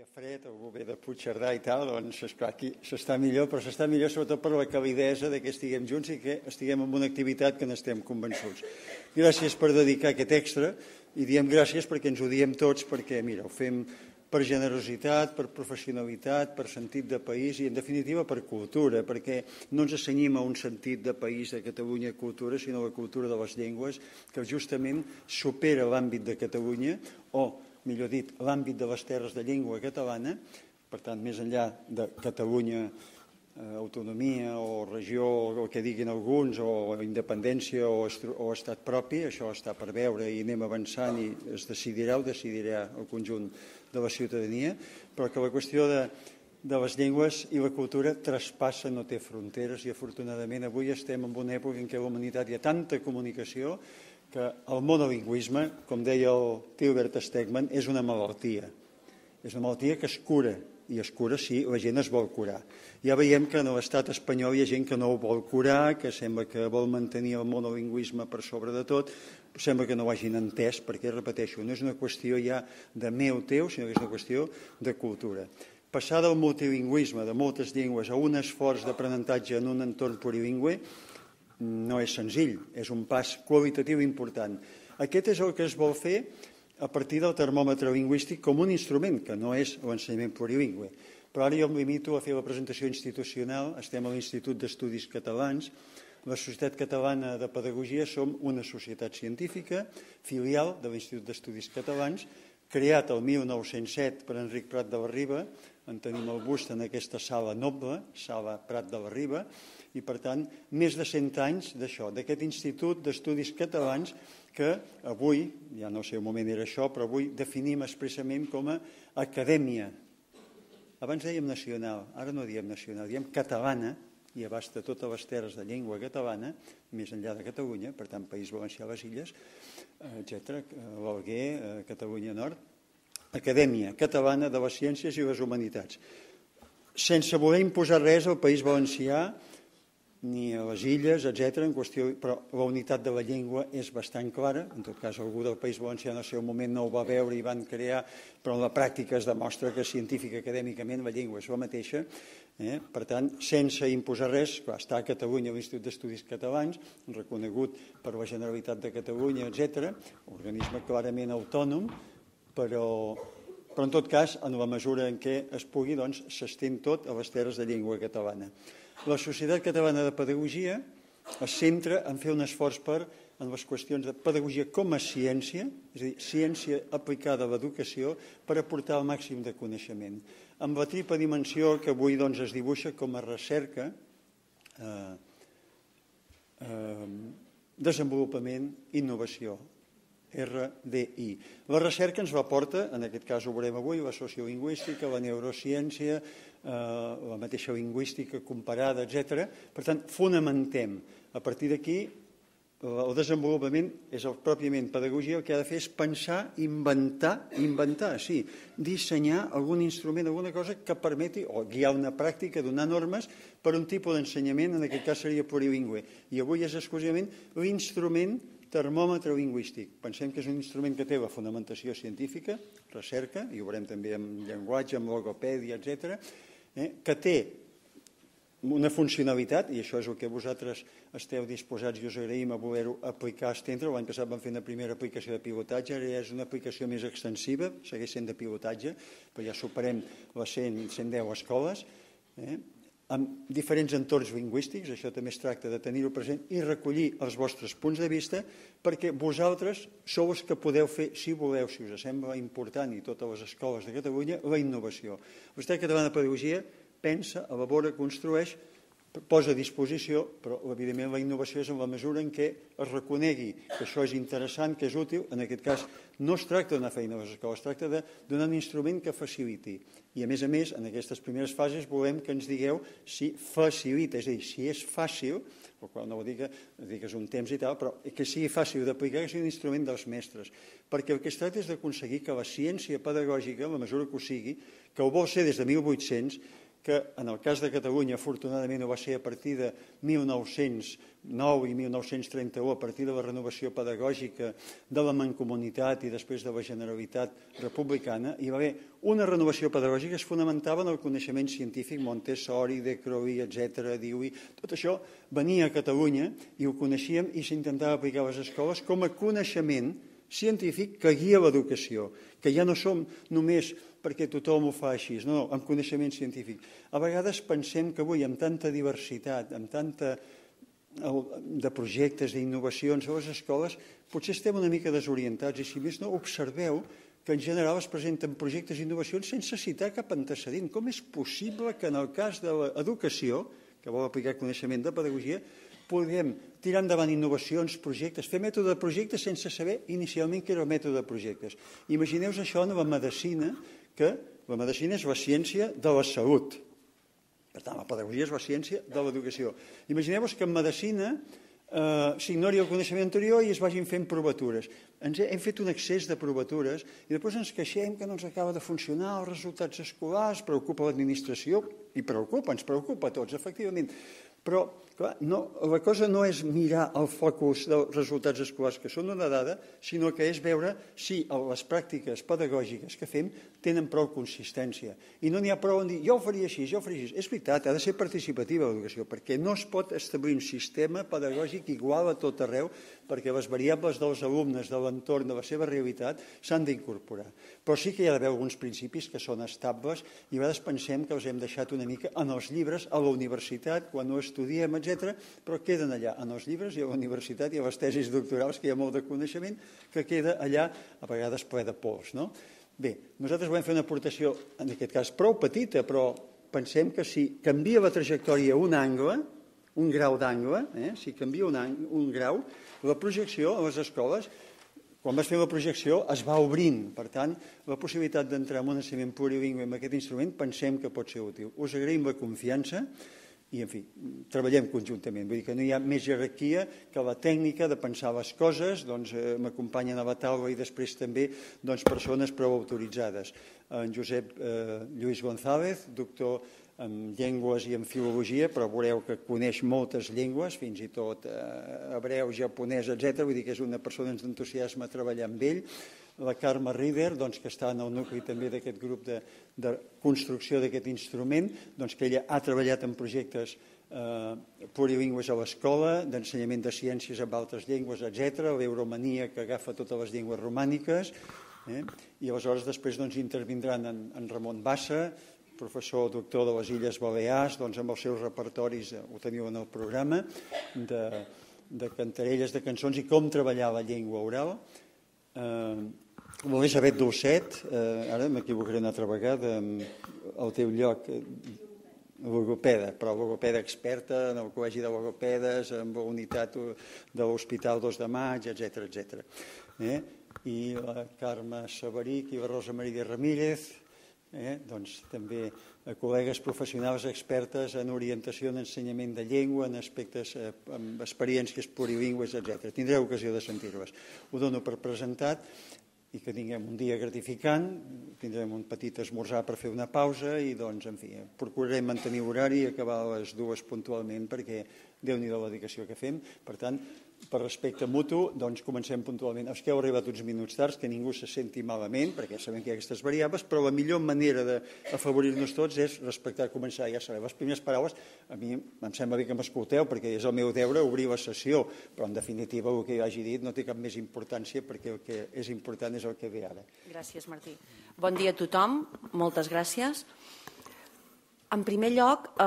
dia fred, algú ve de Puigcerdà i tal, doncs esclar, aquí s'està millor, però s'està millor sobretot per la calidesa de que estiguem junts i que estiguem en una activitat que n'estem convençuts. Gràcies per dedicar aquest extra i diem gràcies perquè ens ho diem tots, perquè mira, ho fem per generositat, per professionalitat, per sentit de país i, en definitiva, per cultura, perquè no ens assenyim a un sentit de país de Catalunya cultura, sinó la cultura de les llengües, que justament supera l'àmbit de Catalunya o millor dit, l'àmbit de les terres de llengua catalana, per tant, més enllà de Catalunya, eh, autonomia o regió, o el que diguin alguns, o independència o, o estat propi, això està per veure i anem avançant i es decidirà o decidirà el conjunt de la ciutadania, però que la qüestió de, de les llengües i la cultura traspassa, no té fronteres i afortunadament avui estem en una època en què la humanitat hi ha tanta comunicació que el monolingüisme, com deia el Tilbert Stegman, és una malaltia. És una malaltia que es cura, i es cura si sí, la gent es vol curar. Ja veiem que en l'estat espanyol hi ha gent que no ho vol curar, que sembla que vol mantenir el monolingüisme per sobre de tot, sembla que no ho hagin entès, perquè, repeteixo, no és una qüestió ja de meu teu, sinó que és una qüestió de cultura. Passar del multilingüisme de moltes llengües a un esforç d'aprenentatge en un entorn plurilingüe no és senzill, és un pas qualitatiu important. Aquest és el que es vol fer a partir del termòmetre lingüístic com un instrument, que no és l'ensenyament plurilingüe. Però ara jo em limito a fer la presentació institucional, estem a l'Institut d'Estudis Catalans, la Societat Catalana de Pedagogia som una societat científica, filial de l'Institut d'Estudis Catalans, creat el 1907 per Enric Prat de la Riba, en tenim el bust en aquesta sala noble, sala Prat de la Riba, i, per tant, més de 100 anys d'això, d'aquest Institut d'Estudis Catalans que avui, ja no sé un moment era això, però avui definim expressament com a acadèmia. Abans dèiem nacional, ara no diem nacional, diem catalana, i abasta totes les terres de llengua catalana, més enllà de Catalunya, per tant, País Valencià, les Illes, etc., l'Alguer, eh, Catalunya Nord, Acadèmia Catalana de les Ciències i les Humanitats. Sense voler imposar res al País Valencià, ni a les illes, etc. en qüestió, però la unitat de la llengua és bastant clara. En tot cas, algú del País Valencià en el seu moment no ho va veure i van crear, però en la pràctica es demostra que científica acadèmicament la llengua és la mateixa. Eh? Per tant, sense imposar res, clar, està a Catalunya l'Institut d'Estudis Catalans, reconegut per la Generalitat de Catalunya, etc. organisme clarament autònom, però però en tot cas, en la mesura en què es pugui, doncs, tot a les terres de llengua catalana. La Societat Catalana de Pedagogia es centra en fer un esforç per en les qüestions de pedagogia com a ciència, és a dir, ciència aplicada a l'educació, per aportar el màxim de coneixement. Amb la tripa dimensió que avui doncs, es dibuixa com a recerca, eh, eh, desenvolupament, innovació. RDI. La recerca ens va porta, en aquest cas ho veurem avui, la sociolingüística, la neurociència, eh, la mateixa lingüística comparada, etc. Per tant, fonamentem. A partir d'aquí, el desenvolupament és el, pròpiament pedagogia, el que ha de fer és pensar, inventar, inventar, sí, dissenyar algun instrument, alguna cosa que permeti, o guiar una pràctica, donar normes per un tipus d'ensenyament, en aquest cas seria plurilingüe. I avui és exclusivament l'instrument Termòmetre lingüístic. Pensem que és un instrument que té la fonamentació científica, recerca, i ho veurem també amb llenguatge, amb logopèdia, etc., eh, que té una funcionalitat, i això és el que vosaltres esteu disposats i us agraïm a voler-ho aplicar a estendre. L'any passat vam fer una primera aplicació de pilotatge, ara ja és una aplicació més extensiva, segueix sent de pilotatge, però ja superem les 100, 110 escoles, eh? amb diferents entorns lingüístics, això també es tracta de tenir-ho present, i recollir els vostres punts de vista, perquè vosaltres sou els que podeu fer, si voleu, si us sembla important, i totes les escoles de Catalunya, la innovació. Vostè, que davant de pedagogia, pensa, elabora, construeix posa a disposició, però evidentment la innovació és en la mesura en què es reconegui que això és interessant, que és útil. En aquest cas no es tracta d'una feina de les escoles, es tracta de donar un instrument que faciliti. I a més a més, en aquestes primeres fases volem que ens digueu si facilita, és a dir, si és fàcil, el qual no vol dir que, dir que és un temps i tal, però que sigui fàcil d'aplicar, que sigui un instrument dels mestres. Perquè el que es tracta és d'aconseguir que la ciència pedagògica, en la mesura que ho sigui, que ho vol ser des de 1800, que en el cas de Catalunya afortunadament ho va ser a partir de 1909 i 1931, a partir de la renovació pedagògica de la Mancomunitat i després de la Generalitat Republicana, hi va haver una renovació pedagògica que es fonamentava en el coneixement científic, Montessori, De Croix, etc., Dewey, tot això venia a Catalunya i ho coneixíem i s'intentava aplicar a les escoles com a coneixement científic que guia l'educació, que ja no som només perquè tothom ho fa així, no, no, amb coneixement científic. A vegades pensem que avui, amb tanta diversitat, amb tanta eh, de projectes, d'innovacions a les escoles, potser estem una mica desorientats i si més no observeu que en general es presenten projectes i innovacions sense citar cap antecedent. Com és possible que en el cas de l'educació, que vol aplicar coneixement de pedagogia, podem tirar endavant innovacions, projectes, fer mètode de projectes sense saber inicialment què era el mètode de projectes. Imagineu-vos això en la medicina, que la medicina és la ciència de la salut. Per tant, la pedagogia és la ciència de l'educació. Imagineu-vos que en medicina eh, s'ignori el coneixement anterior i es vagin fent provatures. Ens hem fet un excés de provatures i després ens queixem que no ens acaba de funcionar els resultats escolars, preocupa l'administració, i preocupa, ens preocupa a tots, efectivament. Però Clar, no, la cosa no és mirar el focus dels resultats escolars, que són una dada, sinó que és veure si les pràctiques pedagògiques que fem tenen prou consistència. I no n'hi ha prou en dir, jo ho faria així, jo ho faria així. És veritat, ha de ser participativa l'educació, perquè no es pot establir un sistema pedagògic igual a tot arreu, perquè les variables dels alumnes, de l'entorn, de la seva realitat, s'han d'incorporar. Però sí que hi ha d'haver alguns principis que són estables i a vegades pensem que els hem deixat una mica en els llibres, a la universitat, quan ho estudiem, etc però queden allà en els llibres i a la universitat i a les tesis doctorals, que hi ha molt de coneixement, que queda allà a vegades ple de pols. No? Bé, nosaltres volem fer una aportació, en aquest cas prou petita, però pensem que si canvia la trajectòria un angle, un grau d'angle, eh? si canvia un, angle, un grau, la projecció a les escoles quan vas fer la projecció es va obrint, per tant, la possibilitat d'entrar en un ensenyament plurilingüe amb aquest instrument pensem que pot ser útil. Us agraïm la confiança, i, en fi, treballem conjuntament. Vull dir que no hi ha més jerarquia que la tècnica de pensar les coses, doncs eh, m'acompanyen a la taula i després també doncs, persones prou autoritzades. En Josep eh, Lluís González, doctor en llengües i en filologia, però veureu que coneix moltes llengües, fins i tot eh, hebreu, japonès, etc. Vull dir que és una persona que ens entusiasma treballar amb ell la Carme River, doncs, que està en el nucli també d'aquest grup de, de construcció d'aquest instrument, doncs, que ella ha treballat en projectes eh, plurilingües a l'escola, d'ensenyament de ciències amb altres llengües, etc, l'euromania que agafa totes les llengües romàniques, eh? i aleshores després doncs, intervindran en, en Ramon Bassa, professor doctor de les Illes Balears, doncs amb els seus repertoris, eh, ho teniu en el programa, de, de cantarelles, de cançons i com treballar la llengua oral. Eh, L'Elisabet Dolcet, eh, ara m'equivocaré una altra vegada, amb el teu lloc, eh, logopeda, però logopeda experta en el Col·legi de Logopedes, amb la unitat de l'Hospital 2 de Maig, etc etc. Eh? I la Carme Saberic i la Rosa Maria Ramírez, eh? doncs també eh, col·legues professionals expertes en orientació en ensenyament de llengua, en aspectes eh, amb experiències plurilingües, etc. Tindreu ocasió de sentir-les. Ho dono per presentat i que tinguem un dia gratificant, tindrem un petit esmorzar per fer una pausa i doncs, en fi, procurarem mantenir horari i acabar a les dues puntualment perquè déu nhi la dedicació que fem. Per tant, per respecte mutu, doncs comencem puntualment. Els que heu arribat uns minuts tard, que ningú se senti malament, perquè sabem que hi ha aquestes variables, però la millor manera d'afavorir-nos tots és respectar començar. Ja sabeu, les primeres paraules, a mi em sembla bé que m'escolteu, perquè és el meu deure obrir la sessió, però en definitiva el que jo hagi dit no té cap més importància, perquè el que és important és el que ve ara. Gràcies, Martí. Bon dia a tothom, moltes gràcies. En primer lloc, eh,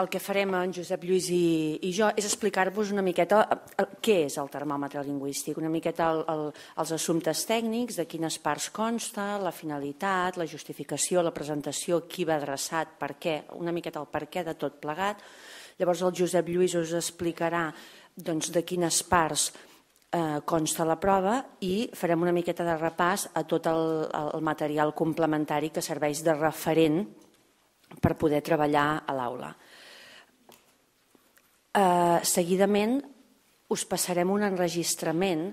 el que farem en Josep Lluís i, i jo és explicar-vos una miqueta eh, el, què és el termòmetre lingüístic, una miqueta el, el, els assumptes tècnics, de quines parts consta, la finalitat, la justificació, la presentació, qui va adreçat, per què, una miqueta el per què de tot plegat. Llavors el Josep Lluís us explicarà doncs, de quines parts eh, consta la prova i farem una miqueta de repàs a tot el, el material complementari que serveix de referent per poder treballar a l'aula. Eh, seguidament us passarem un enregistrament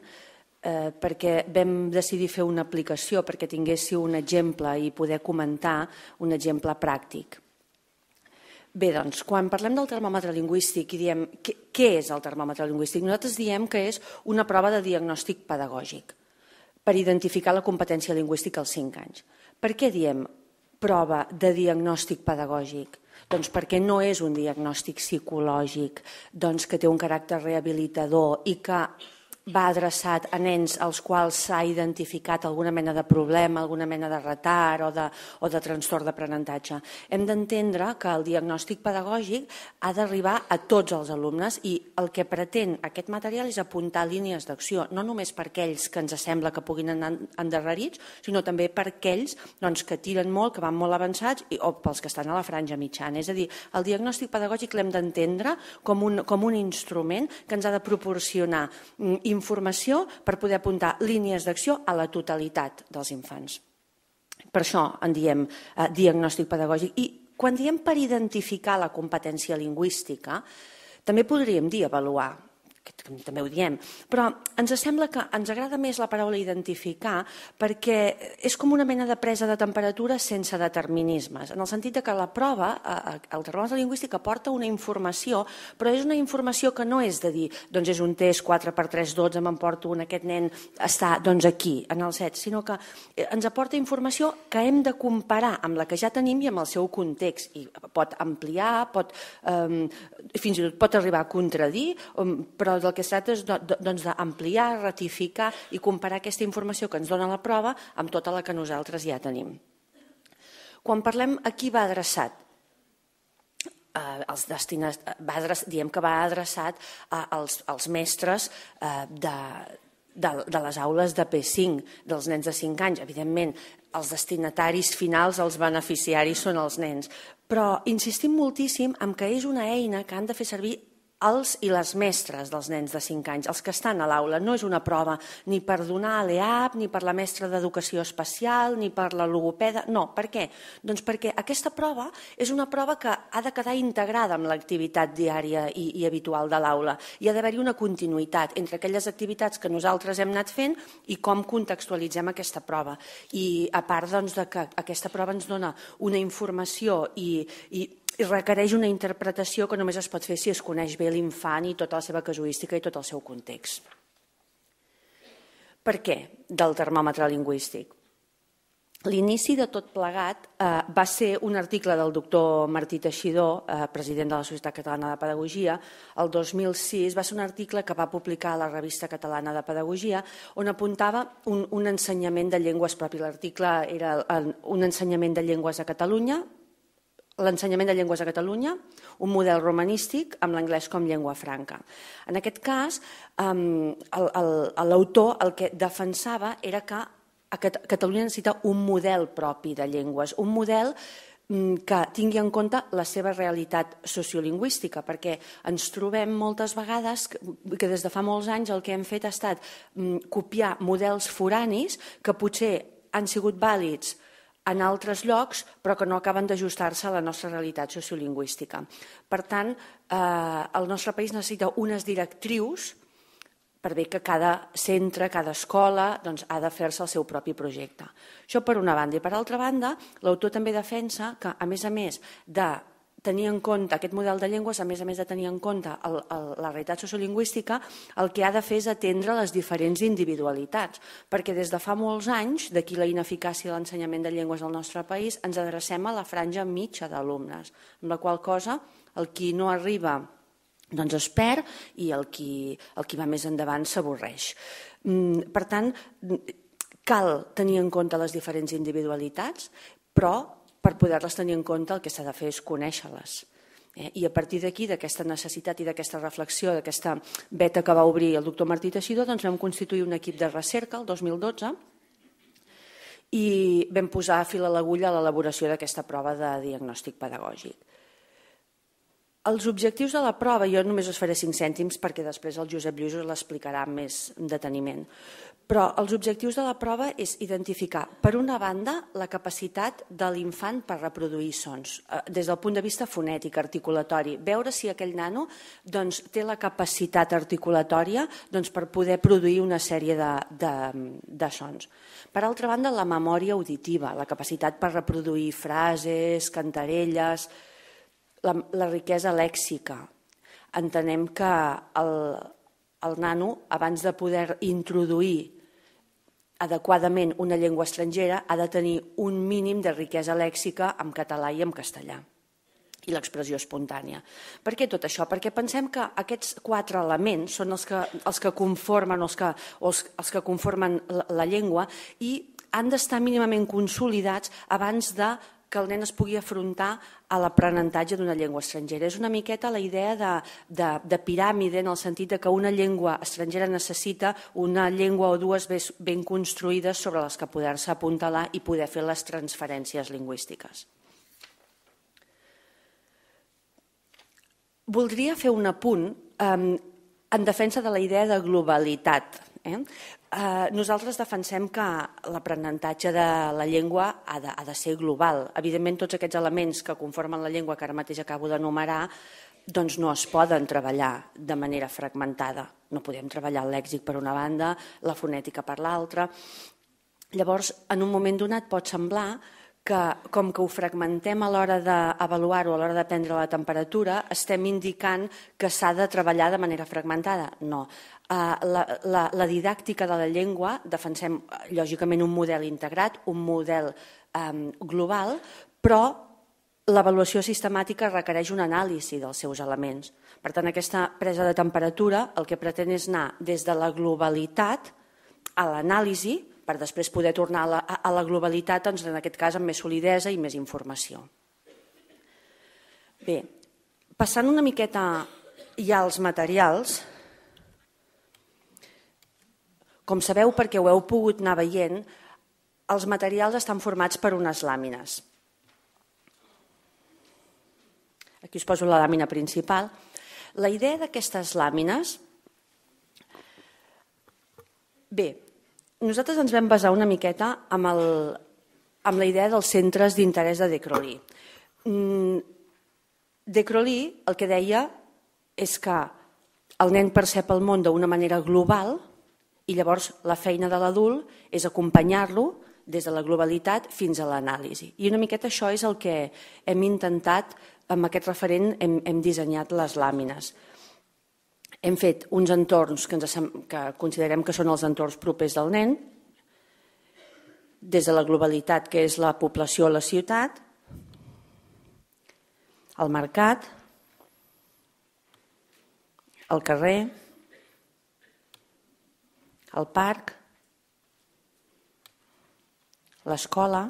eh, perquè vam decidir fer una aplicació perquè tinguéssiu un exemple i poder comentar un exemple pràctic. Bé, doncs, quan parlem del termòmetre lingüístic i diem què, què és el termòmetre lingüístic, nosaltres diem que és una prova de diagnòstic pedagògic per identificar la competència lingüística als 5 anys. Per què diem prova de diagnòstic pedagògic? Doncs perquè no és un diagnòstic psicològic doncs que té un caràcter rehabilitador i que va adreçat a nens als quals s'ha identificat alguna mena de problema, alguna mena de retard o de, o de trastorn d'aprenentatge. Hem d'entendre que el diagnòstic pedagògic ha d'arribar a tots els alumnes i el que pretén aquest material és apuntar línies d'acció, no només per aquells que ens sembla que puguin anar endarrerits, sinó també per aquells doncs, que tiren molt, que van molt avançats i, o pels que estan a la franja mitjana. És a dir, el diagnòstic pedagògic l'hem d'entendre com, un, com un instrument que ens ha de proporcionar mm, informació per poder apuntar línies d'acció a la totalitat dels infants. Per això en diem eh, diagnòstic pedagògic. I quan diem per identificar la competència lingüística, també podríem dir avaluar que també ho diem, però ens sembla que ens agrada més la paraula identificar perquè és com una mena de presa de temperatura sense determinismes, en el sentit de que la prova, eh, eh, el termòmetre lingüístic aporta una informació, però és una informació que no és de dir, doncs és un test 4x3, 12, m'emporto un, aquest nen està doncs aquí, en el 7, sinó que eh, ens aporta informació que hem de comparar amb la que ja tenim i amb el seu context, i pot ampliar, pot, eh, fins i tot pot arribar a contradir, però doncs el que es tracta és doncs, d'ampliar, doncs, ratificar i comparar aquesta informació que ens dona la prova amb tota la que nosaltres ja tenim. Quan parlem a qui va adreçat, eh, els destinats, va adreçat, diem que va adreçat eh, als, als mestres eh, de, de, de les aules de P5, dels nens de 5 anys. Evidentment, els destinataris finals, els beneficiaris són els nens. Però insistim moltíssim en que és una eina que han de fer servir els i les mestres dels nens de 5 anys, els que estan a l'aula. No és una prova ni per donar a l'EAP, ni per la mestra d'educació especial, ni per la logopeda. No, per què? Doncs perquè aquesta prova és una prova que ha de quedar integrada amb l'activitat diària i, i habitual de l'aula. Hi ha d'haver-hi una continuïtat entre aquelles activitats que nosaltres hem anat fent i com contextualitzem aquesta prova. I a part doncs, de que aquesta prova ens dona una informació i, i i requereix una interpretació que només es pot fer si es coneix bé l'infant i tota la seva casuística i tot el seu context. Per què del termòmetre lingüístic? L'inici de tot plegat eh, va ser un article del doctor Martí Teixidor, eh, president de la Societat Catalana de Pedagogia, el 2006. Va ser un article que va publicar a la Revista Catalana de Pedagogia, on apuntava un, un ensenyament de llengües propi. L'article era un ensenyament de llengües a Catalunya, l'ensenyament de llengües a Catalunya, un model romanístic amb l'anglès com llengua franca. En aquest cas, l'autor el que defensava era que a Catalunya necessita un model propi de llengües, un model mm, que tingui en compte la seva realitat sociolingüística, perquè ens trobem moltes vegades que des de fa molts anys el que hem fet ha estat mm, copiar models foranis que potser han sigut vàlids en altres llocs, però que no acaben d'ajustar-se a la nostra realitat sociolingüística. Per tant, eh, el nostre país necessita unes directrius per bé que cada centre, cada escola, doncs, ha de fer-se el seu propi projecte. Això per una banda. I per altra banda, l'autor també defensa que, a més a més de tenir en compte aquest model de llengües, a més a més de tenir en compte el, el, la realitat sociolingüística, el que ha de fer és atendre les diferents individualitats, perquè des de fa molts anys, d'aquí la ineficàcia de l'ensenyament de llengües al nostre país, ens adrecem a la franja mitja d'alumnes, amb la qual cosa el qui no arriba doncs es perd i el qui, el qui va més endavant s'avorreix. Mm, per tant, cal tenir en compte les diferents individualitats, però per poder-les tenir en compte el que s'ha de fer és conèixer-les. Eh? I a partir d'aquí, d'aquesta necessitat i d'aquesta reflexió, d'aquesta beta que va obrir el doctor Martí Teixidor, doncs vam constituir un equip de recerca el 2012 i vam posar a fil a l'agulla l'elaboració d'aquesta prova de diagnòstic pedagògic. Els objectius de la prova, jo només us faré cinc cèntims perquè després el Josep Lluís us l'explicarà amb més deteniment. Però els objectius de la prova és identificar, per una banda, la capacitat de l'infant per reproduir sons, eh, des del punt de vista fonètic, articulatori, veure si aquell nano doncs, té la capacitat articulatòria doncs, per poder produir una sèrie de, de, de sons. Per altra banda, la memòria auditiva, la capacitat per reproduir frases, cantarelles, la, la riquesa lèxica. Entenem que el, el nano, abans de poder introduir adequadament una llengua estrangera, ha de tenir un mínim de riquesa lèxica en català i en castellà i l'expressió espontània. Per què tot això? Perquè pensem que aquests quatre elements són els que, els que conformen, els que, els, els que conformen la, la llengua i han d'estar mínimament consolidats abans de que el nen es pugui afrontar a l'aprenentatge d'una llengua estrangera. És una miqueta la idea de, de, de piràmide en el sentit de que una llengua estrangera necessita una llengua o dues ben, ben construïdes sobre les que poder-se apuntalar i poder fer les transferències lingüístiques. Voldria fer un apunt eh, en defensa de la idea de globalitat. Eh? Eh, nosaltres defensem que l'aprenentatge de la llengua ha de, ha de ser global. Evidentment, tots aquests elements que conformen la llengua, que ara mateix acabo d'enumerar, doncs no es poden treballar de manera fragmentada. No podem treballar el lèxic per una banda, la fonètica per l'altra. Llavors, en un moment donat pot semblar que com que ho fragmentem a l'hora d'avaluar-ho, a l'hora de prendre la temperatura, estem indicant que s'ha de treballar de manera fragmentada. No, Eh, la, la, la didàctica de la llengua, defensem eh, lògicament un model integrat, un model um, global, però l'avaluació sistemàtica requereix una anàlisi dels seus elements. Per tant, aquesta presa de temperatura el que pretén és anar des de la globalitat a l'anàlisi per després poder tornar a la, a la globalitat, doncs, en aquest cas, amb més solidesa i més informació. Bé, passant una miqueta ja als materials, com sabeu perquè ho heu pogut anar veient, els materials estan formats per unes làmines. Aquí us poso la làmina principal. La idea d'aquestes làmines... Bé, nosaltres ens vam basar una miqueta amb, el, amb la idea dels centres d'interès de De Crowley. Mm, de Crowley el que deia és que el nen percep el món d'una manera global i llavors la feina de l'adult és acompanyar-lo des de la globalitat fins a l'anàlisi. I una miqueta això és el que hem intentat, amb aquest referent hem, hem dissenyat les làmines. Hem fet uns entorns que, ens, que considerem que són els entorns propers del nen, des de la globalitat, que és la població a la ciutat, el mercat, el carrer, el parc, l'escola,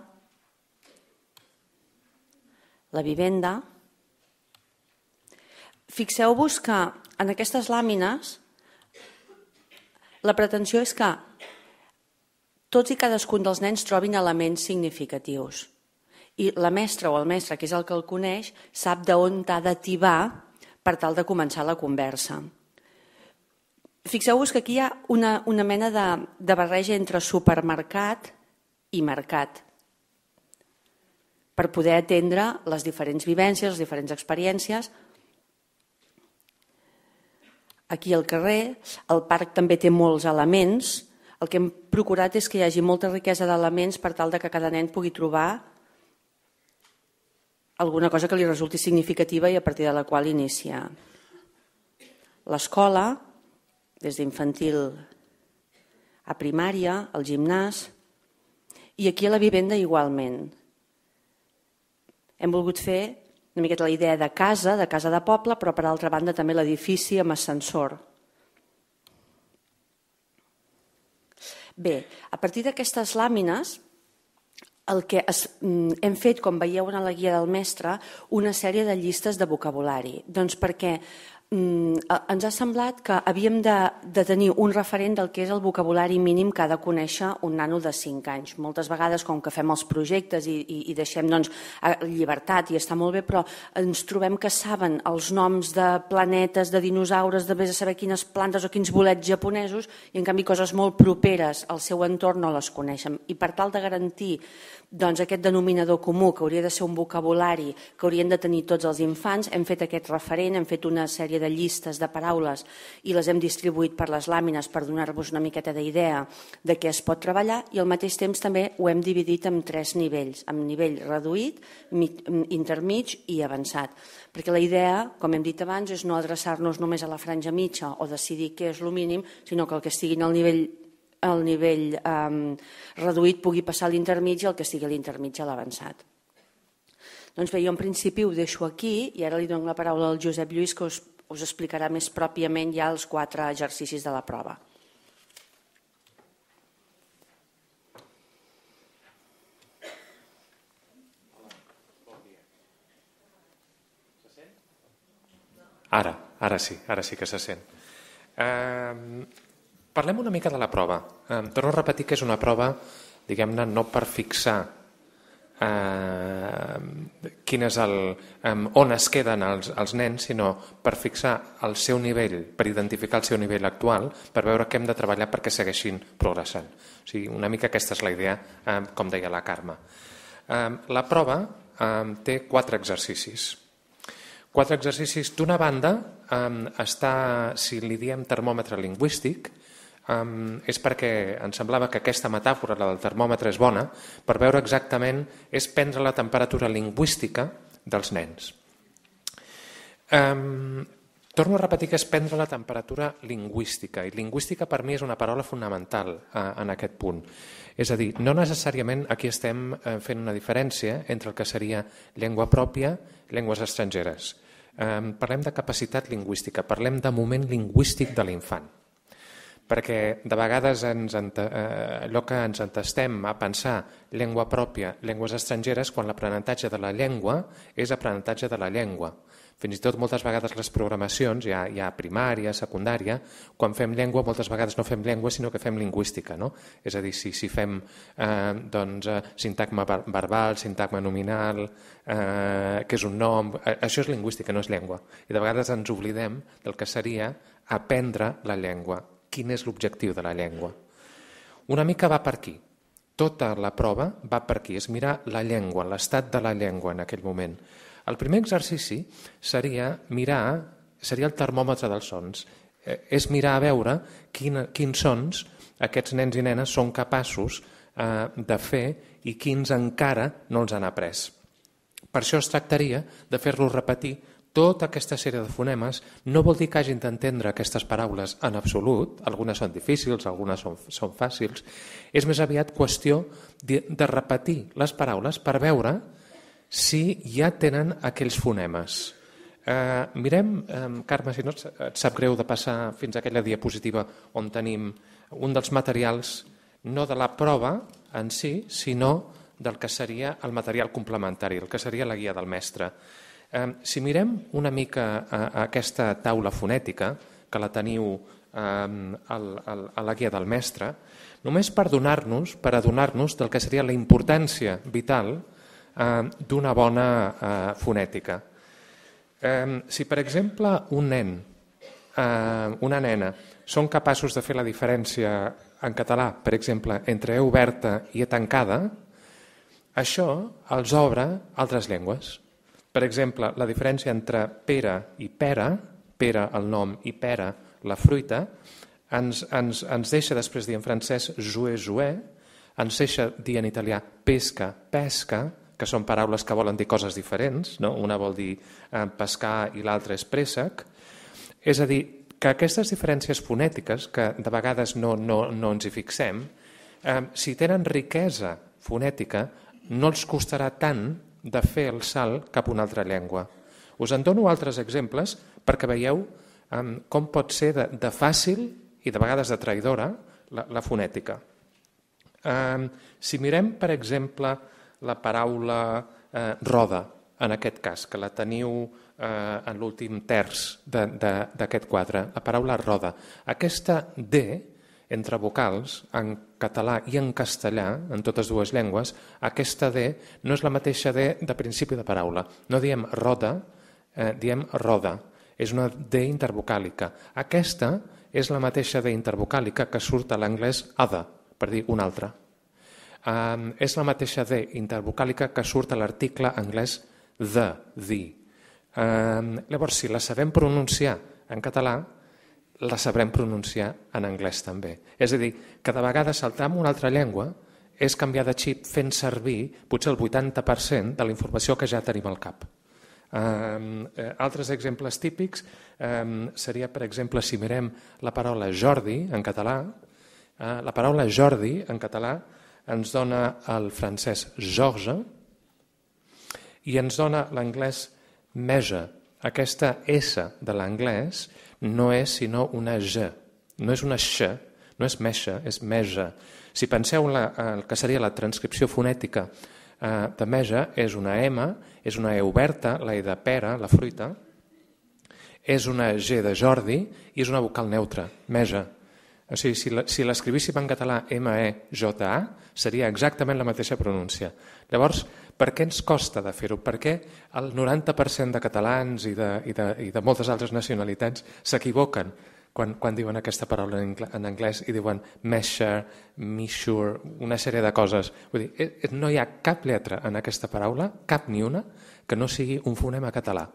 la vivenda. Fixeu-vos que en aquestes làmines la pretensió és que tots i cadascun dels nens trobin elements significatius. I la mestra o el mestre, que és el que el coneix, sap d'on t'ha d'ativar per tal de començar la conversa. Fixeu-vos que aquí hi ha una, una mena de, de barreja entre supermercat i mercat per poder atendre les diferents vivències, les diferents experiències. Aquí al carrer, el parc també té molts elements. El que hem procurat és que hi hagi molta riquesa d'elements per tal de que cada nen pugui trobar alguna cosa que li resulti significativa i a partir de la qual inicia. L'escola, des d'infantil a primària, al gimnàs, i aquí a la vivenda igualment. Hem volgut fer una miqueta la idea de casa, de casa de poble, però per altra banda també l'edifici amb ascensor. Bé, a partir d'aquestes làmines, el que es, mm, hem fet, com veieu en la guia del mestre, una sèrie de llistes de vocabulari. Doncs perquè Mm, ens ha semblat que havíem de, de tenir un referent del que és el vocabulari mínim que ha de conèixer un nano de 5 anys. Moltes vegades, com que fem els projectes i, i, i deixem doncs, llibertat i està molt bé, però ens trobem que saben els noms de planetes, de dinosaures, de més a saber quines plantes o quins bolets japonesos, i en canvi coses molt properes al seu entorn no les coneixen. I per tal de garantir doncs, aquest denominador comú, que hauria de ser un vocabulari que haurien de tenir tots els infants, hem fet aquest referent, hem fet una sèrie de llistes de paraules i les hem distribuït per les làmines per donar-vos una miqueta d'idea de què es pot treballar i al mateix temps també ho hem dividit en tres nivells, en nivell reduït, intermig i avançat. Perquè la idea, com hem dit abans, és no adreçar-nos només a la franja mitja o decidir què és el mínim, sinó que el que estigui en el nivell el nivell eh, reduït pugui passar a l'intermig i el que estigui a l'intermig a l'avançat. Doncs bé, jo en principi ho deixo aquí i ara li dono la paraula al Josep Lluís que us, us explicarà més pròpiament ja els quatre exercicis de la prova. Ara, ara sí, ara sí que se sent. Eh, Parlem una mica de la prova. Em torno a repetir que és una prova, diguem-ne, no per fixar eh, quin és el, eh, on es queden els, els nens, sinó per fixar el seu nivell, per identificar el seu nivell actual, per veure què hem de treballar perquè segueixin progressant. O sigui, una mica aquesta és la idea, eh, com deia la Carme. Eh, la prova eh, té quatre exercicis. Quatre exercicis. D'una banda, eh, està, si li diem termòmetre lingüístic, um, és perquè ens semblava que aquesta metàfora, la del termòmetre, és bona per veure exactament, és prendre la temperatura lingüística dels nens. Um, torno a repetir que és prendre la temperatura lingüística, i lingüística per mi és una paraula fonamental eh, en aquest punt. És a dir, no necessàriament aquí estem eh, fent una diferència entre el que seria llengua pròpia, llengües estrangeres. Eh, parlem de capacitat lingüística, parlem de moment lingüístic de l'infant perquè de vegades ens eh, allò que ens entestem a pensar llengua pròpia, llengües estrangeres, quan l'aprenentatge de la llengua és aprenentatge de la llengua. Fins i tot moltes vegades les programacions, ja, ja primària, secundària, quan fem llengua moltes vegades no fem llengua sinó que fem lingüística. No? És a dir, si, si fem eh, doncs, eh, sintagma verbal, sintagma nominal, eh, que és un nom, eh, això és lingüística, no és llengua. I de vegades ens oblidem del que seria aprendre la llengua, quin és l'objectiu de la llengua. Una mica va per aquí. Tota la prova va per aquí, és mirar la llengua, l'estat de la llengua en aquell moment. El primer exercici seria mirar, seria el termòmetre dels sons, eh, és mirar a veure quin, quins sons aquests nens i nenes són capaços eh, de fer i quins encara no els han après. Per això es tractaria de fer-los repetir tota aquesta sèrie de fonemes no vol dir que hagin d'entendre aquestes paraules en absolut, algunes són difícils, algunes són, són fàcils, és més aviat qüestió de, de repetir les paraules per veure si ja tenen aquells fonemes. Eh, mirem, eh, Carme, si no et sap greu de passar fins a aquella diapositiva on tenim un dels materials, no de la prova en si, sinó del que seria el material complementari, el que seria la guia del mestre si mirem una mica eh, aquesta taula fonètica, que la teniu al, al, a la guia del mestre, només per donar-nos per adonar-nos del que seria la importància vital d'una bona eh, fonètica. si, per exemple, un nen, eh, una nena, són capaços de fer la diferència en català, per exemple, entre E oberta i E tancada, això els obre altres llengües. Per exemple, la diferència entre pera i pera, pera el nom i pera la fruita, ens, ens, ens deixa després dir en francès jouer, jouer, ens deixa dir en italià pesca, pesca, que són paraules que volen dir coses diferents, no? una vol dir eh, pescar i l'altra és préssec. És a dir, que aquestes diferències fonètiques, que de vegades no, no, no ens hi fixem, eh, si tenen riquesa fonètica, no els costarà tant de fer el salt cap a una altra llengua. Us en dono altres exemples perquè veieu um, com pot ser de, de fàcil i de vegades de traïdora la, la fonètica. Um, si mirem, per exemple, la paraula eh, roda, en aquest cas, que la teniu eh, en l'últim terç d'aquest quadre, la paraula roda. Aquesta D entre vocals, en català i en castellà, en totes dues llengües, aquesta D no és la mateixa D de principi de paraula. No diem roda, eh, diem roda. És una D intervocàlica. Aquesta és la mateixa D intervocàlica que surt a l'anglès ada, per dir una altra. Um, és la mateixa D intervocàlica que surt a l'article anglès the, the. Um, llavors, si la sabem pronunciar en català, la sabrem pronunciar en anglès també. És a dir, que de vegades saltar en una altra llengua és canviar de xip fent servir potser el 80% de la informació que ja tenim al cap. Um, altres exemples típics um, seria, per exemple, si mirem la paraula Jordi en català, uh, la paraula Jordi en català ens dona el francès Jorge i ens dona l'anglès measure. Aquesta S de l'anglès no és sinó una G, no és una X, no és mexa, és mesa. Si penseu en, la, en el que seria la transcripció fonètica eh, de meja, és una M, és una E oberta, la E de pera, la fruita, és una G de Jordi i és una vocal neutra, meja. O sigui, si l'escrivíssim en català M-E-J-A, seria exactament la mateixa pronúncia. Llavors, per què ens costa de fer-ho? Per què el 90% de catalans i de, i de, i de moltes altres nacionalitats s'equivoquen quan, quan diuen aquesta paraula en, anglès, en anglès i diuen measure, measure, una sèrie de coses. Vull dir, eh, eh, no hi ha cap lletra en aquesta paraula, cap ni una, que no sigui un fonema català.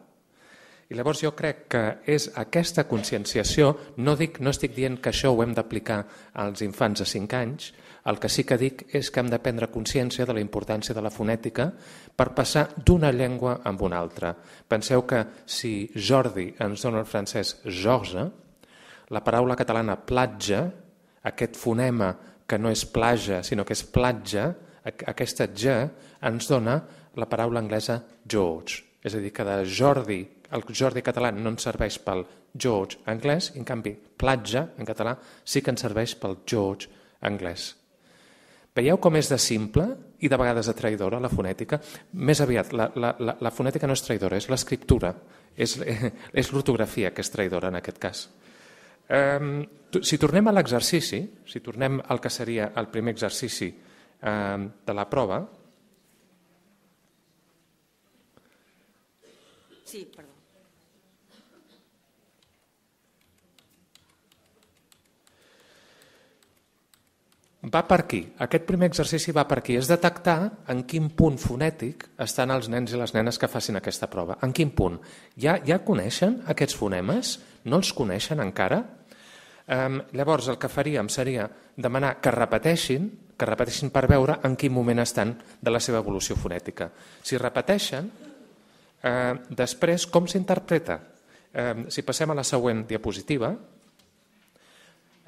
I llavors jo crec que és aquesta conscienciació, no, dic, no estic dient que això ho hem d'aplicar als infants de 5 anys, el que sí que dic és que hem de prendre consciència de la importància de la fonètica per passar d'una llengua amb una altra. Penseu que si Jordi ens dona el francès George, la paraula catalana platja, aquest fonema que no és plaja, sinó que és platja, aquesta G ens dona la paraula anglesa George. És a dir, que de Jordi, el Jordi català no ens serveix pel George anglès, en canvi platja en català sí que ens serveix pel George anglès. Veieu com és de simple i de vegades de traïdora la fonètica? Més aviat, la, la, la, la fonètica no és traïdora, és l'escriptura, és, eh, és l'ortografia que és traïdora en aquest cas. Um, si tornem a l'exercici, si tornem al que seria el primer exercici um, de la prova, va per aquí. Aquest primer exercici va per aquí. És detectar en quin punt fonètic estan els nens i les nenes que facin aquesta prova. En quin punt? Ja, ja coneixen aquests fonemes? No els coneixen encara? Um, llavors, el que faríem seria demanar que repeteixin, que repeteixin per veure en quin moment estan de la seva evolució fonètica. Si repeteixen, eh, després com s'interpreta? Eh, si passem a la següent diapositiva,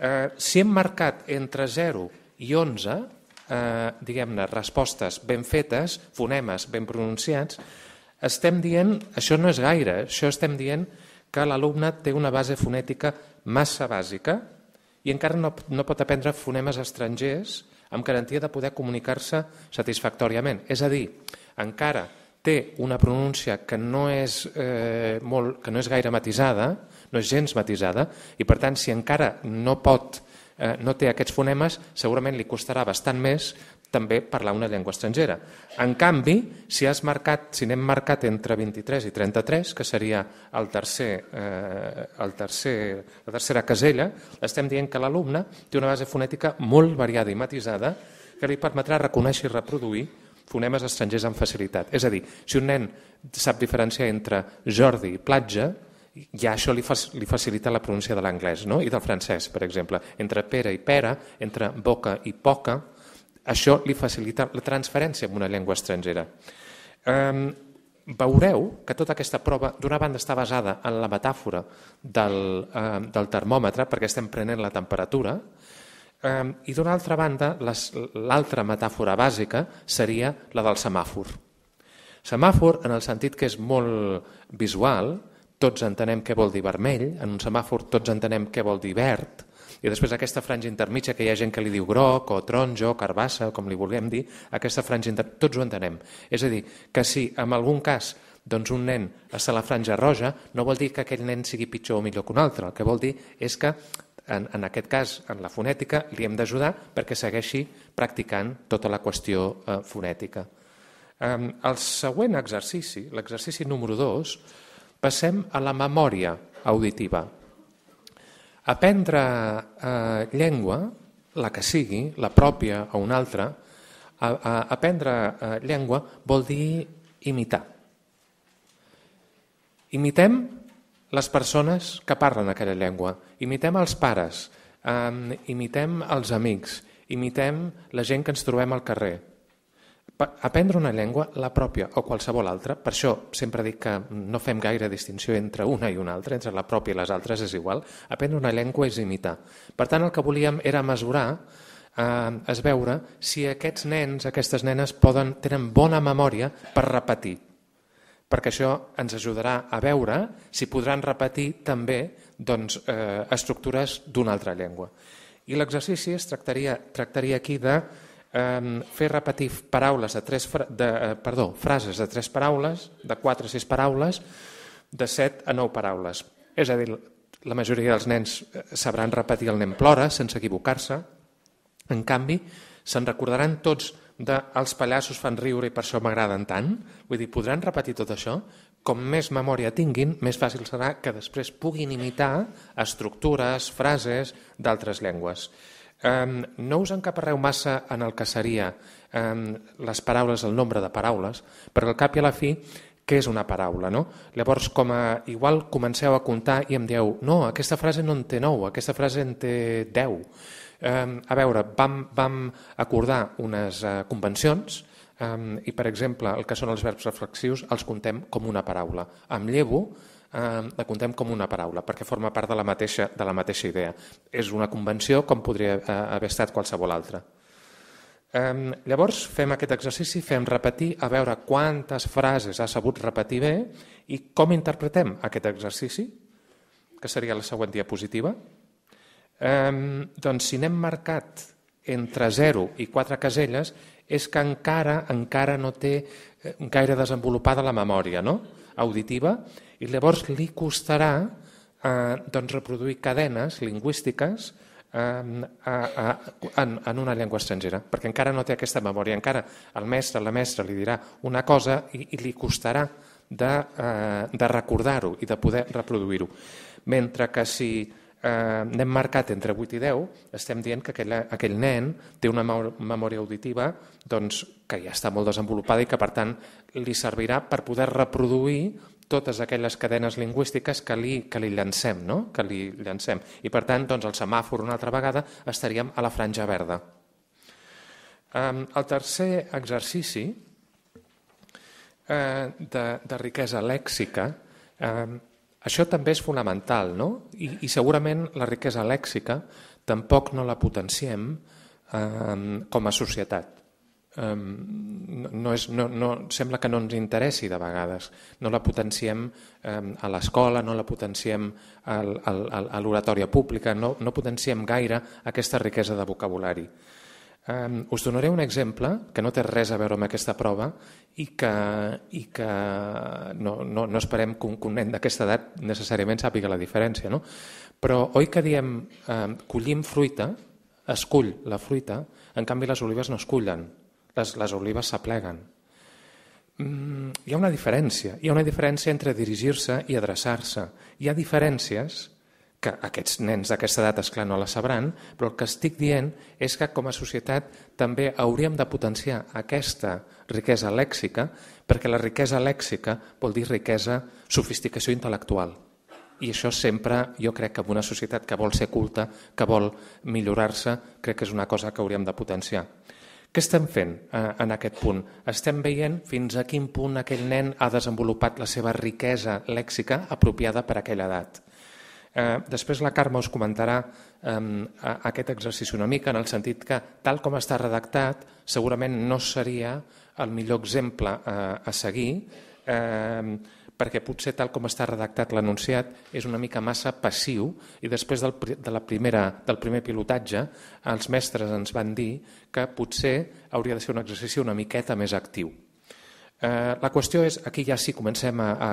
eh, si hem marcat entre 0 i 11, eh, diguem-ne, respostes ben fetes, fonemes ben pronunciats, estem dient, això no és gaire, això estem dient que l'alumne té una base fonètica massa bàsica i encara no, no pot aprendre fonemes estrangers amb garantia de poder comunicar-se satisfactòriament. És a dir, encara té una pronúncia que no és, eh, molt, que no és gaire matisada, no és gens matisada, i per tant, si encara no pot eh, no té aquests fonemes, segurament li costarà bastant més també parlar una llengua estrangera. En canvi, si has marcat, si n'hem marcat entre 23 i 33, que seria el tercer, eh, el tercer, la tercera casella, estem dient que l'alumne té una base fonètica molt variada i matisada que li permetrà reconèixer i reproduir fonemes estrangers amb facilitat. És a dir, si un nen sap diferenciar entre Jordi i platja, ja això li, fa, li facilita la pronúncia de l'anglès no? i del francès, per exemple. Entre pera i pera, entre boca i poca, això li facilita la transferència en una llengua estrangera. Um, veureu que tota aquesta prova, d'una banda, està basada en la metàfora del, um, del termòmetre, perquè estem prenent la temperatura, um, i d'una altra banda, l'altra metàfora bàsica seria la del semàfor. Semàfor, en el sentit que és molt visual, tots entenem què vol dir vermell, en un semàfor tots entenem què vol dir verd, i després aquesta franja intermitja que hi ha gent que li diu groc o taronja o carbassa, com li vulguem dir, aquesta franja intermitja, tots ho entenem. És a dir, que si en algun cas doncs un nen està a la franja roja, no vol dir que aquell nen sigui pitjor o millor que un altre. El que vol dir és que, en, en aquest cas, en la fonètica, li hem d'ajudar perquè segueixi practicant tota la qüestió eh, fonètica. Eh, el següent exercici, l'exercici número 2, Passem a la memòria auditiva. Aprendre eh, llengua, la que sigui, la pròpia o una altra, a, a, aprendre eh, llengua vol dir imitar. Imitem les persones que parlen aquella llengua, imitem els pares, eh, imitem els amics, imitem la gent que ens trobem al carrer, aprendre una llengua, la pròpia o qualsevol altra, per això sempre dic que no fem gaire distinció entre una i una altra, entre la pròpia i les altres és igual, aprendre una llengua és imitar. Per tant, el que volíem era mesurar, eh, es veure si aquests nens, aquestes nenes poden, tenen bona memòria per repetir, perquè això ens ajudarà a veure si podran repetir també doncs, eh, estructures d'una altra llengua. I l'exercici es tractaria, tractaria aquí de eh, fer repetir paraules de tres, de, eh, perdó, frases de tres paraules, de quatre a sis paraules, de set a nou paraules. És a dir, la majoria dels nens eh, sabran repetir el nen plora sense equivocar-se. En canvi, se'n recordaran tots de els pallassos fan riure i per això m'agraden tant. Vull dir, podran repetir tot això. Com més memòria tinguin, més fàcil serà que després puguin imitar estructures, frases d'altres llengües no us encaparreu massa en el que seria les paraules, el nombre de paraules, perquè al cap i a la fi, què és una paraula, no? Llavors, com a, igual comenceu a comptar i em dieu no, aquesta frase no en té nou, aquesta frase en té deu. a veure, vam, vam acordar unes eh, convencions i, per exemple, el que són els verbs reflexius els contem com una paraula. Em llevo, eh, la contem com una paraula, perquè forma part de la mateixa, de la mateixa idea. És una convenció com podria eh, haver estat qualsevol altra. Eh, llavors fem aquest exercici, fem repetir, a veure quantes frases ha sabut repetir bé i com interpretem aquest exercici, que seria la següent diapositiva. Eh, doncs si n'hem marcat entre 0 i 4 caselles és que encara encara no té eh, gaire desenvolupada la memòria no? auditiva i llavors li costarà eh, doncs reproduir cadenes lingüístiques eh, a, eh, a, eh, en, en una llengua estrangera, perquè encara no té aquesta memòria, encara el mestre, la mestra li dirà una cosa i, i li costarà de, eh, de recordar-ho i de poder reproduir-ho. Mentre que si eh, n'hem marcat entre 8 i 10, estem dient que aquell, aquell nen té una memòria auditiva doncs, que ja està molt desenvolupada i que, per tant, li servirà per poder reproduir totes aquelles cadenes lingüístiques que li, que li llancem, no? que li llancem. I per tant, doncs, el semàfor una altra vegada estaríem a la franja verda. el tercer exercici eh, de, de riquesa lèxica, això també és fonamental, no? I, i segurament la riquesa lèxica tampoc no la potenciem com a societat. Um, no és, no, no, sembla que no ens interessi de vegades. No la potenciem um, a l'escola, no la potenciem al, al, a l'oratòria pública, no, no potenciem gaire aquesta riquesa de vocabulari. Um, us donaré un exemple que no té res a veure amb aquesta prova i que, i que no, no, no esperem que un, que un nen d'aquesta edat necessàriament sàpiga la diferència. No? Però oi que diem um, collim fruita, es cull la fruita, en canvi les olives no es cullen les, les olives s'apleguen. Mm, hi ha una diferència. Hi ha una diferència entre dirigir-se i adreçar-se. Hi ha diferències que aquests nens d'aquesta edat, esclar, no la sabran, però el que estic dient és que com a societat també hauríem de potenciar aquesta riquesa lèxica, perquè la riquesa lèxica vol dir riquesa, sofisticació intel·lectual. I això sempre, jo crec que en una societat que vol ser culta, que vol millorar-se, crec que és una cosa que hauríem de potenciar. Què estem fent eh, en aquest punt? Estem veient fins a quin punt aquell nen ha desenvolupat la seva riquesa lèxica apropiada per a aquella edat. Eh, després la Carme us comentarà eh, aquest exercici una mica, en el sentit que, tal com està redactat, segurament no seria el millor exemple eh, a seguir. Eh, perquè potser tal com està redactat l'anunciat és una mica massa passiu i després del, de la primera, del primer pilotatge els mestres ens van dir que potser hauria de ser un exercici una miqueta més actiu. Eh, la qüestió és, aquí ja sí comencem a, a,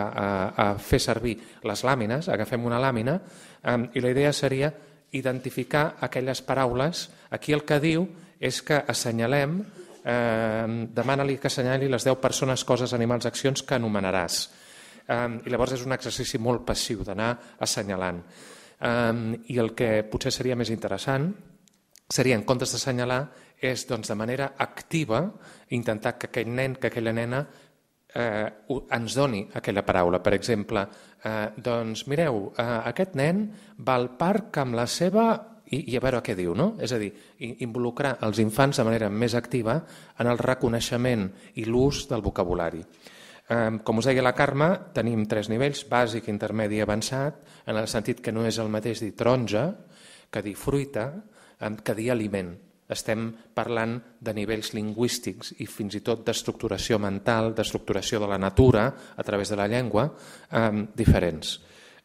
a fer servir les làmines, agafem una làmina eh, i la idea seria identificar aquelles paraules. Aquí el que diu és que assenyalem eh, demana-li que assenyali les 10 persones, coses, animals, accions que anomenaràs. I llavors és un exercici molt passiu d'anar assenyalant. I el que potser seria més interessant seria, en comptes d'assenyalar, és doncs, de manera activa intentar que aquell nen, que aquella nena eh, ens doni aquella paraula. Per exemple, eh, doncs mireu, eh, aquest nen va al parc amb la seva... I, i a veure què diu, no? És a dir, involucrar els infants de manera més activa en el reconeixement i l'ús del vocabulari. Com us deia la Carme, tenim tres nivells, bàsic, intermedi i avançat, en el sentit que no és el mateix dir taronja que dir fruita, que dir aliment. Estem parlant de nivells lingüístics i fins i tot d'estructuració mental, d'estructuració de la natura a través de la llengua, eh, diferents.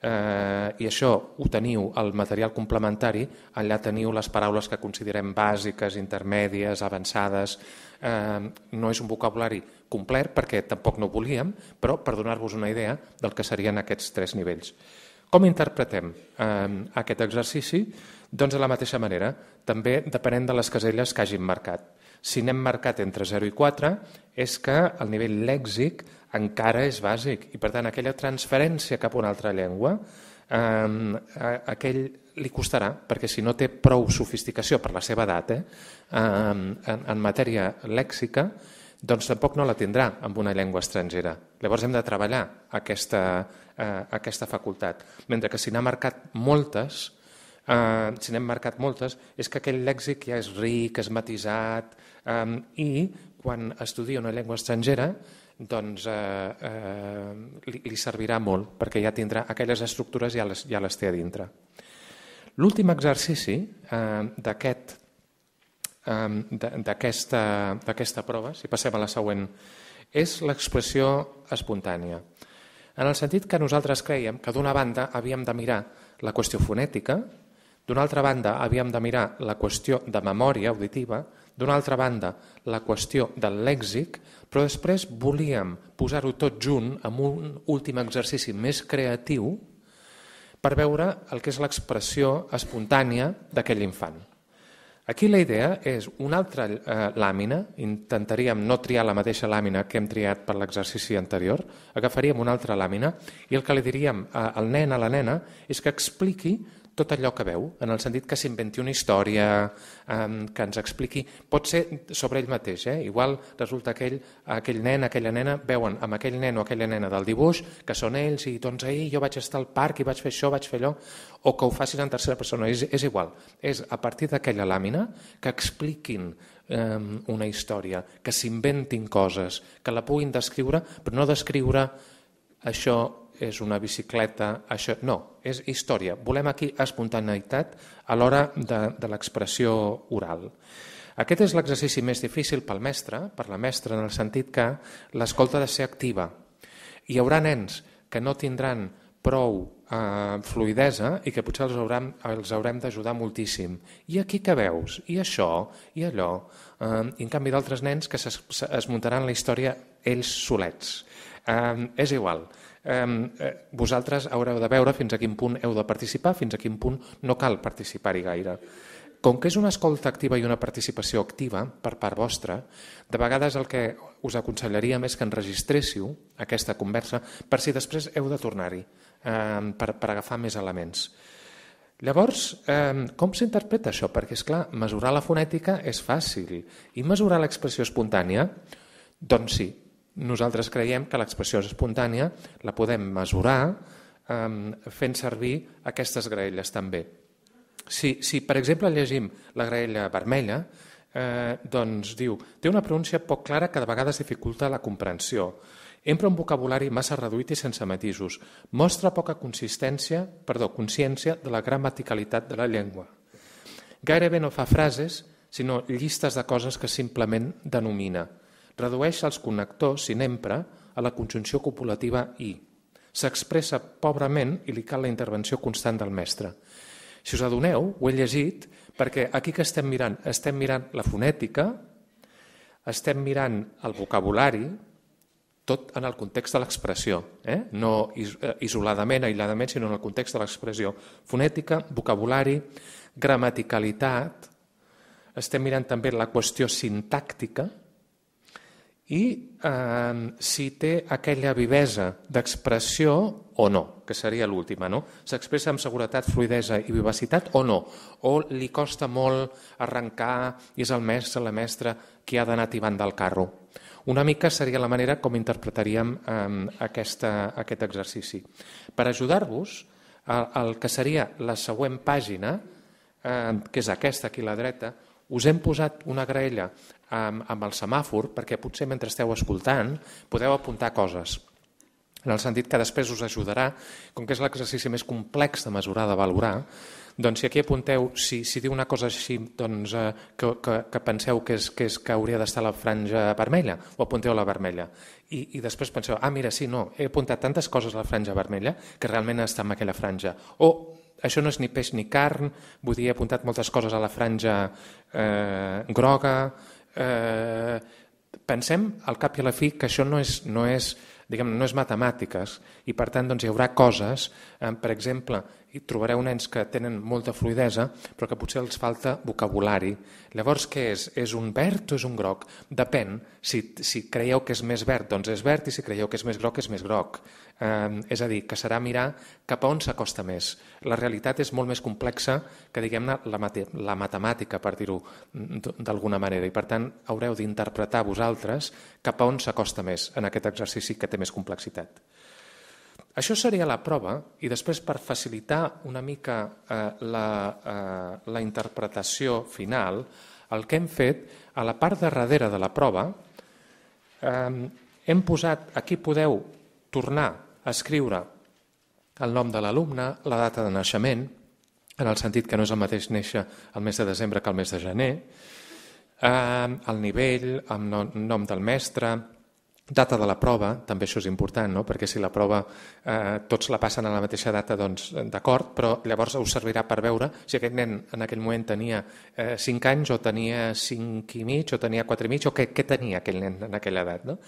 Eh, I això ho teniu al material complementari, allà teniu les paraules que considerem bàsiques, intermèdies, avançades, eh, no és un vocabulari complet perquè tampoc no volíem, però per donar-vos una idea del que serien aquests tres nivells. Com interpretem eh, aquest exercici? Doncs de la mateixa manera, també depenent de les caselles que hagin marcat. Si n'hem marcat entre 0 i 4, és que el nivell lèxic encara és bàsic i, per tant, aquella transferència cap a una altra llengua, eh, aquell li costarà, perquè si no té prou sofisticació per la seva edat eh, en, en matèria lèxica, doncs tampoc no la tindrà amb una llengua estrangera. Llavors hem de treballar aquesta, eh, aquesta facultat. Mentre que si n'ha marcat moltes, eh, si n'hem marcat moltes, és que aquell lèxic ja és ric, és matisat, eh, i quan estudia una llengua estrangera doncs eh, eh, li, li servirà molt, perquè ja tindrà aquelles estructures ja les, ja les té a dintre. L'últim exercici eh, eh d'aquesta eh, prova, si passem a la següent, és l'expressió espontània. En el sentit que nosaltres creiem que d'una banda havíem de mirar la qüestió fonètica, d'una altra banda havíem de mirar la qüestió de memòria auditiva, d'una altra banda la qüestió del lèxic, però després volíem posar-ho tot junt amb un últim exercici més creatiu, per veure el que és l'expressió espontània d'aquell infant. Aquí la idea és una altra eh, làmina, intentaríem no triar la mateixa làmina que hem triat per l'exercici anterior, agafaríem una altra làmina i el que li diríem eh, al nen, a la nena, és que expliqui tot allò que veu, en el sentit que s'inventi una història, eh, que ens expliqui, pot ser sobre ell mateix, eh? igual resulta que ell, aquell nen, aquella nena, veuen amb aquell nen o aquella nena del dibuix que són ells i doncs ahir jo vaig estar al parc i vaig fer això, vaig fer allò, o que ho facin en tercera persona, és, és igual. És a partir d'aquella làmina que expliquin eh, una història, que s'inventin coses, que la puguin descriure, però no descriure això és una bicicleta, això... No, és història. Volem aquí espontaneïtat a l'hora de, de l'expressió oral. Aquest és l'exercici més difícil pel mestre, per la mestra, en el sentit que l'escolta ha de ser activa. Hi haurà nens que no tindran prou eh, fluidesa i que potser els haurem, els haurem d'ajudar moltíssim. I aquí que veus? I això? I allò? Eh, I en canvi d'altres nens que es, es muntaran la història ells solets. Eh, És igual eh, vosaltres haureu de veure fins a quin punt heu de participar, fins a quin punt no cal participar-hi gaire. Com que és una escolta activa i una participació activa per part vostra, de vegades el que us aconsellaríem és que enregistréssiu aquesta conversa per si després heu de tornar-hi, eh, per, per agafar més elements. Llavors, eh, com s'interpreta això? Perquè, és clar, mesurar la fonètica és fàcil i mesurar l'expressió espontània, doncs sí, nosaltres creiem que l'expressió espontània la podem mesurar eh, fent servir aquestes graelles també. Si, si, per exemple, llegim la graella vermella, eh, doncs diu té una pronúncia poc clara que de vegades dificulta la comprensió. Empra un vocabulari massa reduït i sense matisos. Mostra poca consistència, perdó, consciència de la gramaticalitat de la llengua. Gairebé no fa frases, sinó llistes de coses que simplement denomina redueix els connectors, si n'empre, a la conjunció copulativa i. S'expressa pobrament i li cal la intervenció constant del mestre. Si us adoneu, ho he llegit, perquè aquí que estem mirant? Estem mirant la fonètica, estem mirant el vocabulari, tot en el context de l'expressió, eh? no is eh, isoladament, aïlladament, sinó en el context de l'expressió. Fonètica, vocabulari, gramaticalitat, estem mirant també la qüestió sintàctica, i eh, si té aquella vivesa d'expressió o no, que seria l'última, no? S'expressa amb seguretat, fluidesa i vivacitat o no? O li costa molt arrencar i és el mestre, la mestra, qui ha d'anar tibant del carro? Una mica seria la manera com interpretaríem eh, aquesta, aquest exercici. Per ajudar-vos, el, el que seria la següent pàgina, eh, que és aquesta aquí a la dreta, us hem posat una graella amb, amb el semàfor perquè potser mentre esteu escoltant podeu apuntar coses en el sentit que després us ajudarà, com que és l'exercici més complex de mesurar, de valorar, doncs si aquí apunteu, si, si diu una cosa així doncs, eh, que, que, que penseu que, és, que, és, que hauria d'estar la franja vermella, o apunteu la vermella. I, I després penseu, ah, mira, sí, no, he apuntat tantes coses a la franja vermella que realment està en aquella franja. O això no és ni peix ni carn, vull dir, he apuntat moltes coses a la franja eh, groga. Eh, pensem, al cap i a la fi, que això no és, no és, diguem, no és matemàtiques i, per tant, doncs, hi haurà coses, eh, per exemple, i trobareu nens que tenen molta fluidesa però que potser els falta vocabulari. Llavors, què és? És un verd o és un groc? Depèn. Si, si creieu que és més verd, doncs és verd i si creieu que és més groc, és més groc. Eh, és a dir, que serà mirar cap a on s'acosta més. La realitat és molt més complexa que, diguem-ne, la, la matemàtica, per dir-ho d'alguna manera. I, per tant, haureu d'interpretar vosaltres cap a on s'acosta més en aquest exercici que té més complexitat. Això seria la prova i després per facilitar una mica eh, la, eh, la interpretació final, el que hem fet a la part de darrere de la prova eh, hem posat, aquí podeu tornar a escriure el nom de l'alumne, la data de naixement, en el sentit que no és el mateix néixer el mes de desembre que el mes de gener, eh, el nivell, el nom del mestre, Data de la prova, també això és important, no? perquè si la prova eh, tots la passen a la mateixa data, doncs d'acord, però llavors us servirà per veure si aquest nen en aquell moment tenia eh, 5 anys o tenia 5 i mig o tenia 4 i mig o què, què tenia aquell nen en aquella edat. No?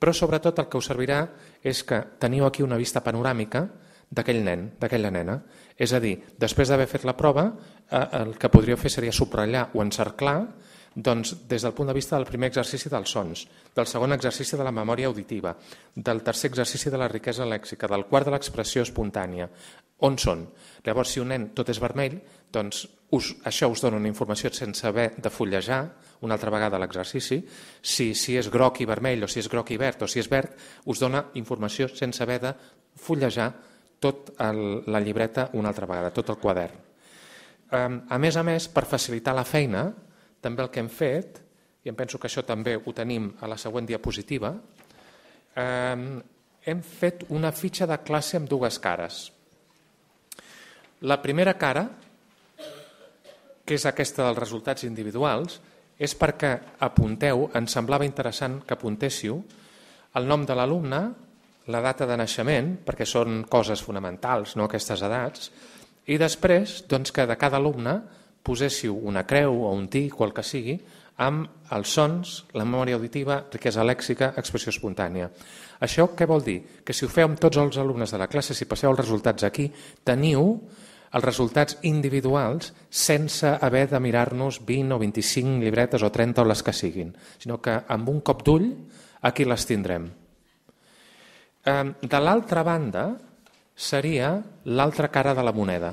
Però sobretot el que us servirà és que teniu aquí una vista panoràmica d'aquell nen, d'aquella nena. És a dir, després d'haver fet la prova, eh, el que podríeu fer seria subratllar o encerclar doncs des del punt de vista del primer exercici dels sons, del segon exercici de la memòria auditiva, del tercer exercici de la riquesa lèxica, del quart de l'expressió espontània, on són? Llavors, si un nen tot és vermell, doncs us, això us dona una informació sense haver de fullejar una altra vegada l'exercici. Si, si és groc i vermell, o si és groc i verd, o si és verd, us dona informació sense haver de fullejar tot el, la llibreta una altra vegada, tot el quadern. A més a més, per facilitar la feina, també el que hem fet, i em penso que això també ho tenim a la següent diapositiva, ehm, hem fet una fitxa de classe amb dues cares. La primera cara, que és aquesta dels resultats individuals, és perquè apunteu, ens semblava interessant que apuntéssiu, el nom de l'alumne, la data de naixement, perquè són coses fonamentals, no aquestes edats, i després doncs, que de cada alumne poséssiu una creu o un tic qual que sigui amb els sons, la memòria auditiva, riquesa lèxica, expressió espontània. Això què vol dir? Que si ho feu amb tots els alumnes de la classe, si passeu els resultats aquí, teniu els resultats individuals sense haver de mirar-nos 20 o 25 llibretes o 30 o les que siguin, sinó que amb un cop d'ull aquí les tindrem. De l'altra banda seria l'altra cara de la moneda,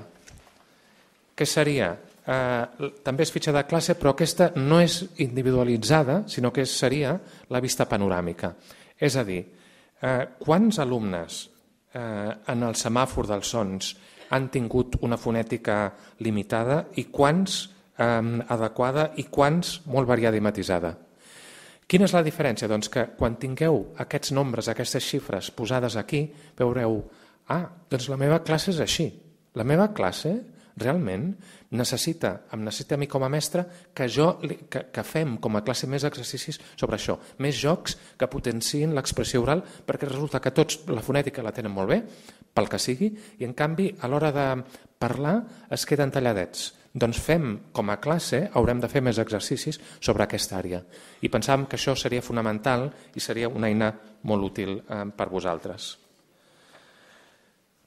que seria eh, també és fitxa de classe, però aquesta no és individualitzada, sinó que seria la vista panoràmica. És a dir, eh, quants alumnes eh, en el semàfor dels sons han tingut una fonètica limitada i quants eh, adequada i quants molt variada i matisada? Quina és la diferència? Doncs que quan tingueu aquests nombres, aquestes xifres posades aquí, veureu, ah, doncs la meva classe és així. La meva classe realment necessita, em necessita a mi com a mestre que, jo, que, que fem com a classe més exercicis sobre això, més jocs que potenciïn l'expressió oral perquè resulta que tots la fonètica la tenen molt bé, pel que sigui, i en canvi a l'hora de parlar es queden talladets. Doncs fem, com a classe, haurem de fer més exercicis sobre aquesta àrea. I pensàvem que això seria fonamental i seria una eina molt útil eh, per vosaltres.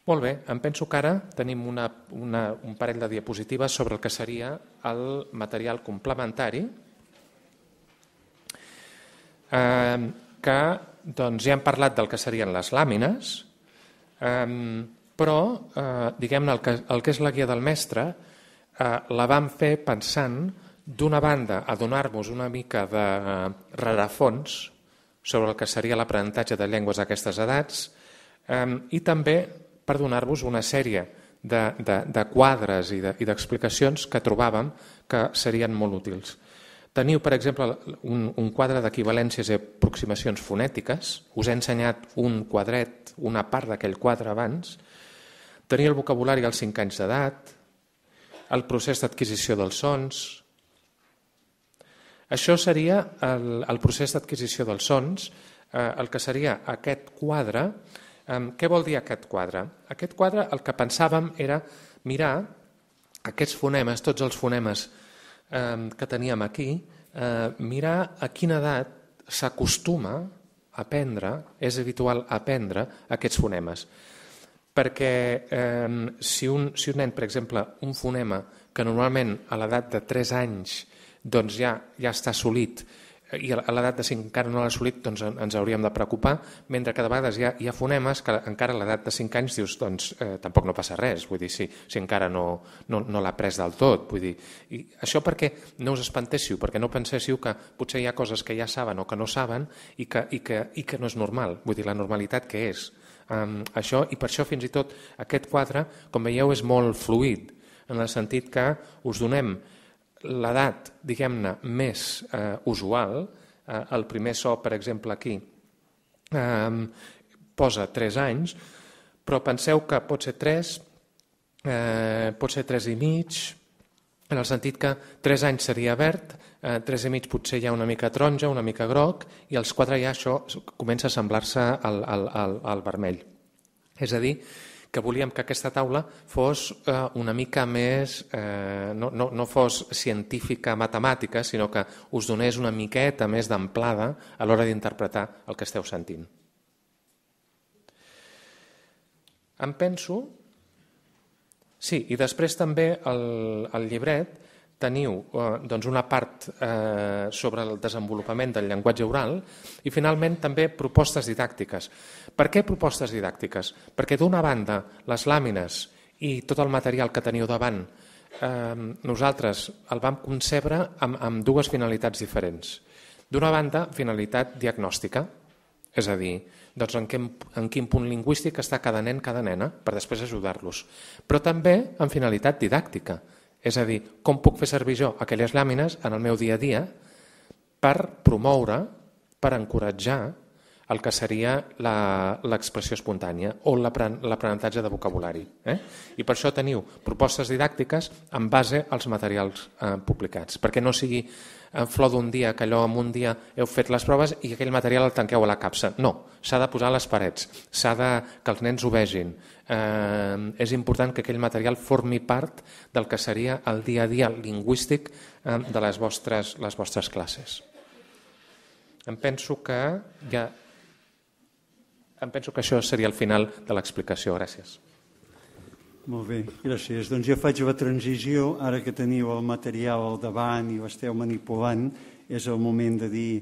Molt bé, em penso que ara tenim una, una, un parell de diapositives sobre el que seria el material complementari eh, que doncs, ja hem parlat del que serien les làmines, eh, però eh, diguem-ne el, que, el que és la guia del mestre eh, la vam fer pensant d'una banda a donar vos una mica de eh, rarafons sobre el que seria l'aprenentatge de llengües a aquestes edats eh, i també per donar-vos una sèrie de, de, de quadres i d'explicacions de, que trobàvem que serien molt útils. Teniu, per exemple, un, un quadre d'equivalències i aproximacions fonètiques. Us he ensenyat un quadret, una part d'aquell quadre abans. Teniu el vocabulari als 5 anys d'edat, el procés d'adquisició dels sons. Això seria el, el procés d'adquisició dels sons, eh, el que seria aquest quadre Um, què vol dir aquest quadre? Aquest quadre el que pensàvem era mirar aquests fonemes, tots els fonemes um, que teníem aquí, uh, mirar a quina edat s'acostuma a aprendre, és habitual aprendre aquests fonemes. Perquè eh, si, un, si un nen, per exemple, un fonema que normalment a l'edat de 3 anys doncs ja, ja està assolit, i a l'edat de 5 encara no l'ha assolit, doncs ens hauríem de preocupar, mentre que de vegades hi ha, hi ha fonemes que encara a l'edat de 5 anys dius, doncs eh, tampoc no passa res, vull dir, si, si encara no, no, no l'ha pres del tot. Vull dir, i això perquè no us espantéssiu, perquè no penséssiu que potser hi ha coses que ja saben o que no saben i que, i que, i que no és normal, vull dir, la normalitat que és. Um, això, I per això fins i tot aquest quadre, com veieu, és molt fluid, en el sentit que us donem l'edat, diguem-ne, més eh, usual, eh, el primer so, per exemple, aquí, eh, posa 3 anys, però penseu que pot ser 3, eh, pot ser 3 i mig, en el sentit que 3 anys seria verd, eh, 3 i mig potser hi ha una mica taronja, una mica groc, i els 4 ja això comença a semblar-se al, al, al, al vermell. És a dir, que volíem que aquesta taula fos eh, una mica més, eh, no, no, no fos científica matemàtica, sinó que us donés una miqueta més d'amplada a l'hora d'interpretar el que esteu sentint. Em penso... Sí, i després també el, el llibret teniu eh, doncs una part eh, sobre el desenvolupament del llenguatge oral i finalment també propostes didàctiques. Per què propostes didàctiques? Perquè d'una banda les làmines i tot el material que teniu davant eh, nosaltres el vam concebre amb, amb dues finalitats diferents. D'una banda, finalitat diagnòstica, és a dir, doncs en, quin, en quin punt lingüístic està cada nen, cada nena, per després ajudar-los. Però també amb finalitat didàctica, és a dir, com puc fer servir jo aquelles làmines en el meu dia a dia per promoure, per encoratjar el que seria l'expressió espontània o l'aprenentatge de vocabulari. Eh? I per això teniu propostes didàctiques en base als materials eh, publicats, perquè no sigui en eh, flor d'un dia, que allò en un dia heu fet les proves i aquell material el tanqueu a la capsa. No, s'ha de posar a les parets, s'ha de que els nens ho vegin. Eh, és important que aquell material formi part del que seria el dia a dia lingüístic eh, de les vostres, les vostres classes. Em penso que ja... Em penso que això seria el final de l'explicació. Gràcies. Molt bé, gràcies. Doncs jo faig la transició, ara que teniu el material al davant i l'esteu manipulant, és el moment de dir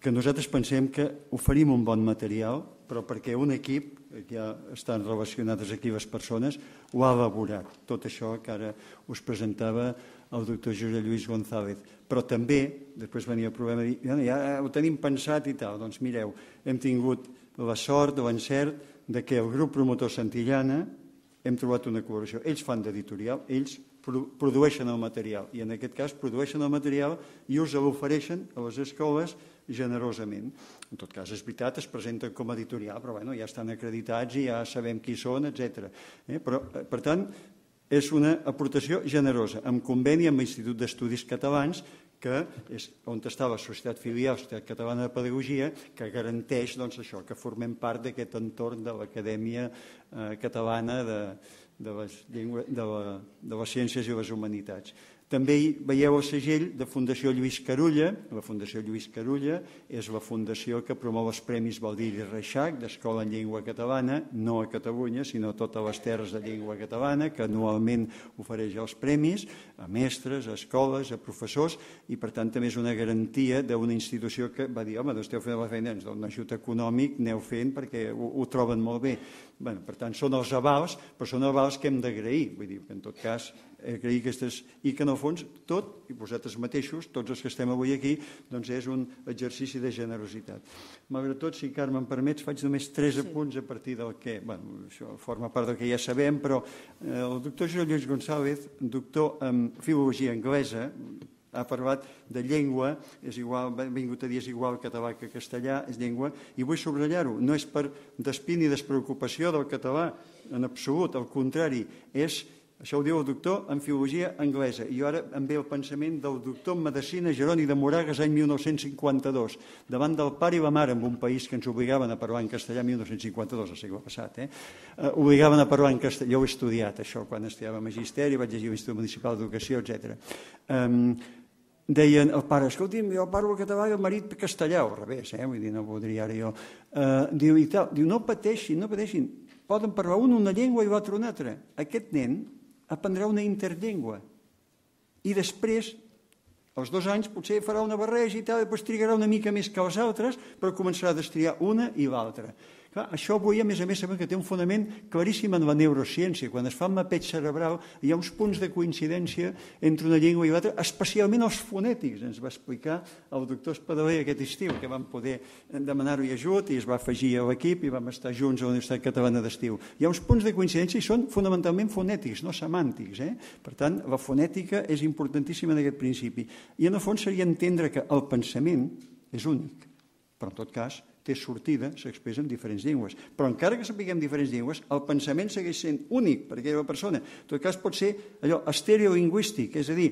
que nosaltres pensem que oferim un bon material, però perquè un equip, ja estan relacionades aquí les persones, ho ha elaborat. Tot això que ara us presentava el doctor Josep Lluís González. Però també, després venia el problema de dir, ja, ja ho tenim pensat i tal, doncs mireu, hem tingut la sort, o l'encert, de que el grup promotor Santillana, hem trobat una col·laboració. Ells fan d'editorial, ells produeixen el material i en aquest cas produeixen el material i us l'ofereixen a les escoles generosament. En tot cas, és veritat, es presenten com a editorial, però bueno, ja estan acreditats i ja sabem qui són, etc. Eh? Però, eh, per tant, és una aportació generosa, amb conveni amb l'Institut d'Estudis Catalans, que és on estava la Societat Filial, la Societat Catalana de Pedagogia, que garanteix doncs, això, que formem part d'aquest entorn de l'acadèmia eh, catalana de, de, les llengües, de, la, de les ciències i les humanitats. També hi veieu el segell de Fundació Lluís Carulla. La Fundació Lluís Carulla és la fundació que promou els Premis Valdir i Reixac d'Escola en Llengua Catalana, no a Catalunya, sinó a totes les terres de llengua catalana, que anualment ofereix els premis a mestres, a escoles, a professors, i per tant també és una garantia d'una institució que va dir home, doncs esteu fent la feina, ens dona ajut econòmic, aneu fent perquè ho, ho troben molt bé. Bueno, per tant, són els avals, però són avals que hem d'agrair. Vull dir que en tot cas agrair eh, que aquestes, i que en el fons tot, i vosaltres mateixos, tots els que estem avui aquí, doncs és un exercici de generositat. Malgrat tot, si Carme em permets, faig només tres apunts a partir del que, bueno, això forma part del que ja sabem, però eh, el doctor Joan Lluís González, doctor en filologia anglesa, ha parlat de llengua, és igual, ha vingut a dir és igual català que castellà, és llengua, i vull subratllar-ho, no és per despí ni despreocupació del català, en absolut, al contrari, és això ho diu el doctor en filologia anglesa. I ara em ve el pensament del doctor en medicina Jeroni de Moragas any 1952, davant del pare i la mare en un país que ens obligaven a parlar en castellà 1952, el segle passat, eh? eh? obligaven a parlar en castellà. Jo he estudiat, això, quan estudiava magisteri, vaig llegir l'Institut Municipal d'Educació, etc. Um, deien el pare, escolti'm, jo parlo català i el marit castellà, al revés, eh? vull dir, no voldria ara jo. Uh, diu, i tal, diu, no pateixin, no pateixin, poden parlar un una llengua i l'altra una altra. Aquest nen, aprendrà una interllengua. I després, als dos anys, potser farà una barreja i tal, i després trigarà una mica més que els altres, però començarà a destriar una i l'altra. Clar, això avui, a més a més, sabem que té un fonament claríssim en la neurociència. Quan es fa el mapeig cerebral, hi ha uns punts de coincidència entre una llengua i l'altra, especialment els fonètics. Ens va explicar el doctor Espadaler aquest estiu, que vam poder demanar i ajut i es va afegir a l'equip i vam estar junts a la Universitat Catalana d'Estiu. Hi ha uns punts de coincidència i són fonamentalment fonètics, no semàntics. Eh? Per tant, la fonètica és importantíssima en aquest principi. I, en el fons, seria entendre que el pensament és únic, però, en tot cas, té sortida, s'expressa en diferents llengües. Però encara que sapiguem diferents llengües, el pensament segueix sent únic per aquella persona. En tot cas, pot ser allò estereolingüístic, és a dir,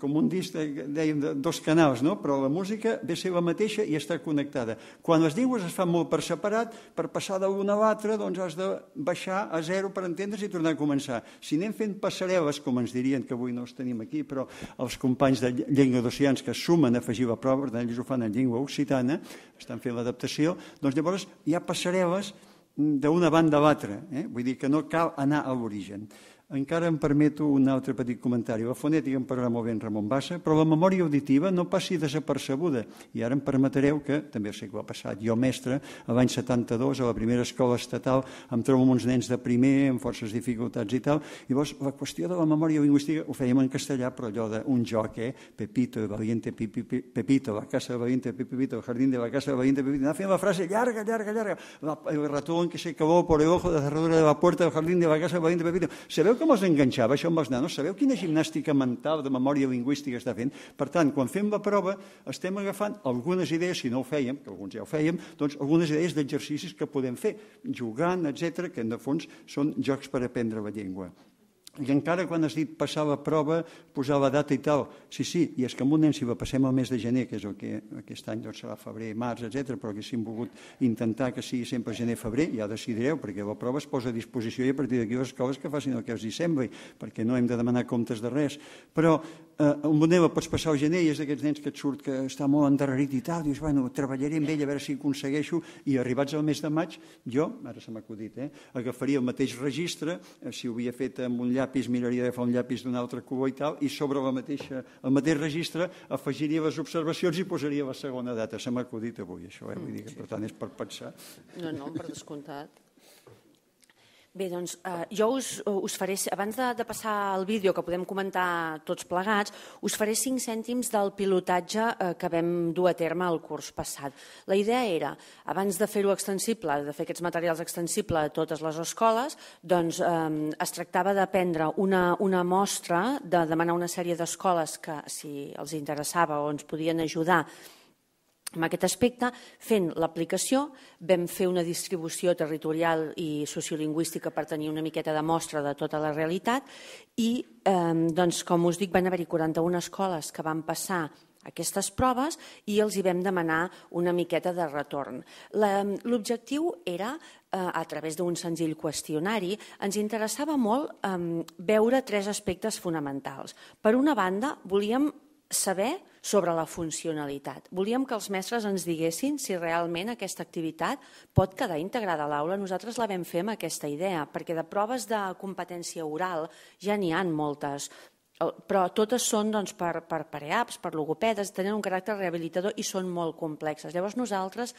com un disc, dèiem, de dos canals, no? però la música ve ser la mateixa i està connectada. Quan les llengües es fan molt per separat, per passar d'una a l'altra, doncs has de baixar a zero per entendre's i tornar a començar. Si anem fent passarel·les, com ens dirien, que avui no els tenim aquí, però els companys de llengua d'oceans que sumen a afegir la prova, per tant, ells ho fan en llengua occitana, estan fent l'adaptació, doncs llavors hi ha passarel·les d'una banda a l'altra. Eh? Vull dir que no cal anar a l'origen. Encara em permeto un altre petit comentari. La fonètica en parlarà molt bé en Ramon Bassa, però la memòria auditiva no passi desapercebuda. I ara em permetreu que, també sé que ho ha passat jo, mestre, a l'any 72, a la primera escola estatal, em trobo amb uns nens de primer, amb forces dificultats i tal. I llavors, la qüestió de la memòria lingüística ho fèiem en castellà, però allò d'un joc, eh? Pepito, el valiente Pepito, la casa del valiente Pepito, el jardín de la casa del valiente Pepito. Anava fent la frase llarga, llarga, llarga. La, el ratón que se acabó por el ojo de la cerradura de la puerta del jardín de la casa del valiente Pepito. Sabeu com els enganxava això amb els nanos? Sabeu quina gimnàstica mental de memòria lingüística està fent? Per tant, quan fem la prova, estem agafant algunes idees, si no ho fèiem, que alguns ja ho fèiem, doncs algunes idees d'exercicis que podem fer, jugant, etc que en de fons són jocs per aprendre la llengua. I encara quan has dit passava prova, posava data i tal. Sí, sí, i és que amb un nen, si va passem al mes de gener, que és el que aquest any doncs, serà febrer, març, etc, però que si hem volgut intentar que sigui sempre gener-febrer, ja decidireu, perquè la prova es posa a disposició i a partir d'aquí les coses que facin el que els hi sembli, perquè no hem de demanar comptes de res. Però eh, el Monema pots passar el gener i és d'aquests nens que et surt que està molt endarrerit i tal, dius, bueno, treballaré amb ell a veure si aconsegueixo, i arribats al mes de maig, jo, ara se m'ha acudit, eh, agafaria el mateix registre, eh, si ho havia fet amb un llapis, miraria de fer un llapis d'un altre color i tal, i sobre la mateixa, el mateix registre afegiria les observacions i posaria la segona data. Se m'ha acudit avui, això, eh? Vull dir que, per tant, és per pensar. No, no, per descomptat. Bé, doncs eh, jo us, us faré, abans de, de passar el vídeo que podem comentar tots plegats, us faré cinc cèntims del pilotatge eh, que vam dur a terme el curs passat. La idea era, abans de fer-ho extensible, de fer aquests materials extensible a totes les escoles, doncs eh, es tractava de prendre una, una mostra, de demanar una sèrie d'escoles que, si els interessava o ens podien ajudar, en aquest aspecte, fent l'aplicació, vam fer una distribució territorial i sociolingüística per tenir una miqueta de mostra de tota la realitat i, eh, doncs, com us dic, van haver-hi 41 escoles que van passar aquestes proves i els hi vam demanar una miqueta de retorn. L'objectiu era, eh, a través d'un senzill qüestionari, ens interessava molt eh, veure tres aspectes fonamentals. Per una banda, volíem saber sobre la funcionalitat. Volíem que els mestres ens diguessin si realment aquesta activitat pot quedar integrada a l'aula. Nosaltres la vam fer amb aquesta idea, perquè de proves de competència oral ja n'hi han moltes, però totes són doncs, per, per pareaps, per logopedes, tenen un caràcter rehabilitador i són molt complexes. Llavors nosaltres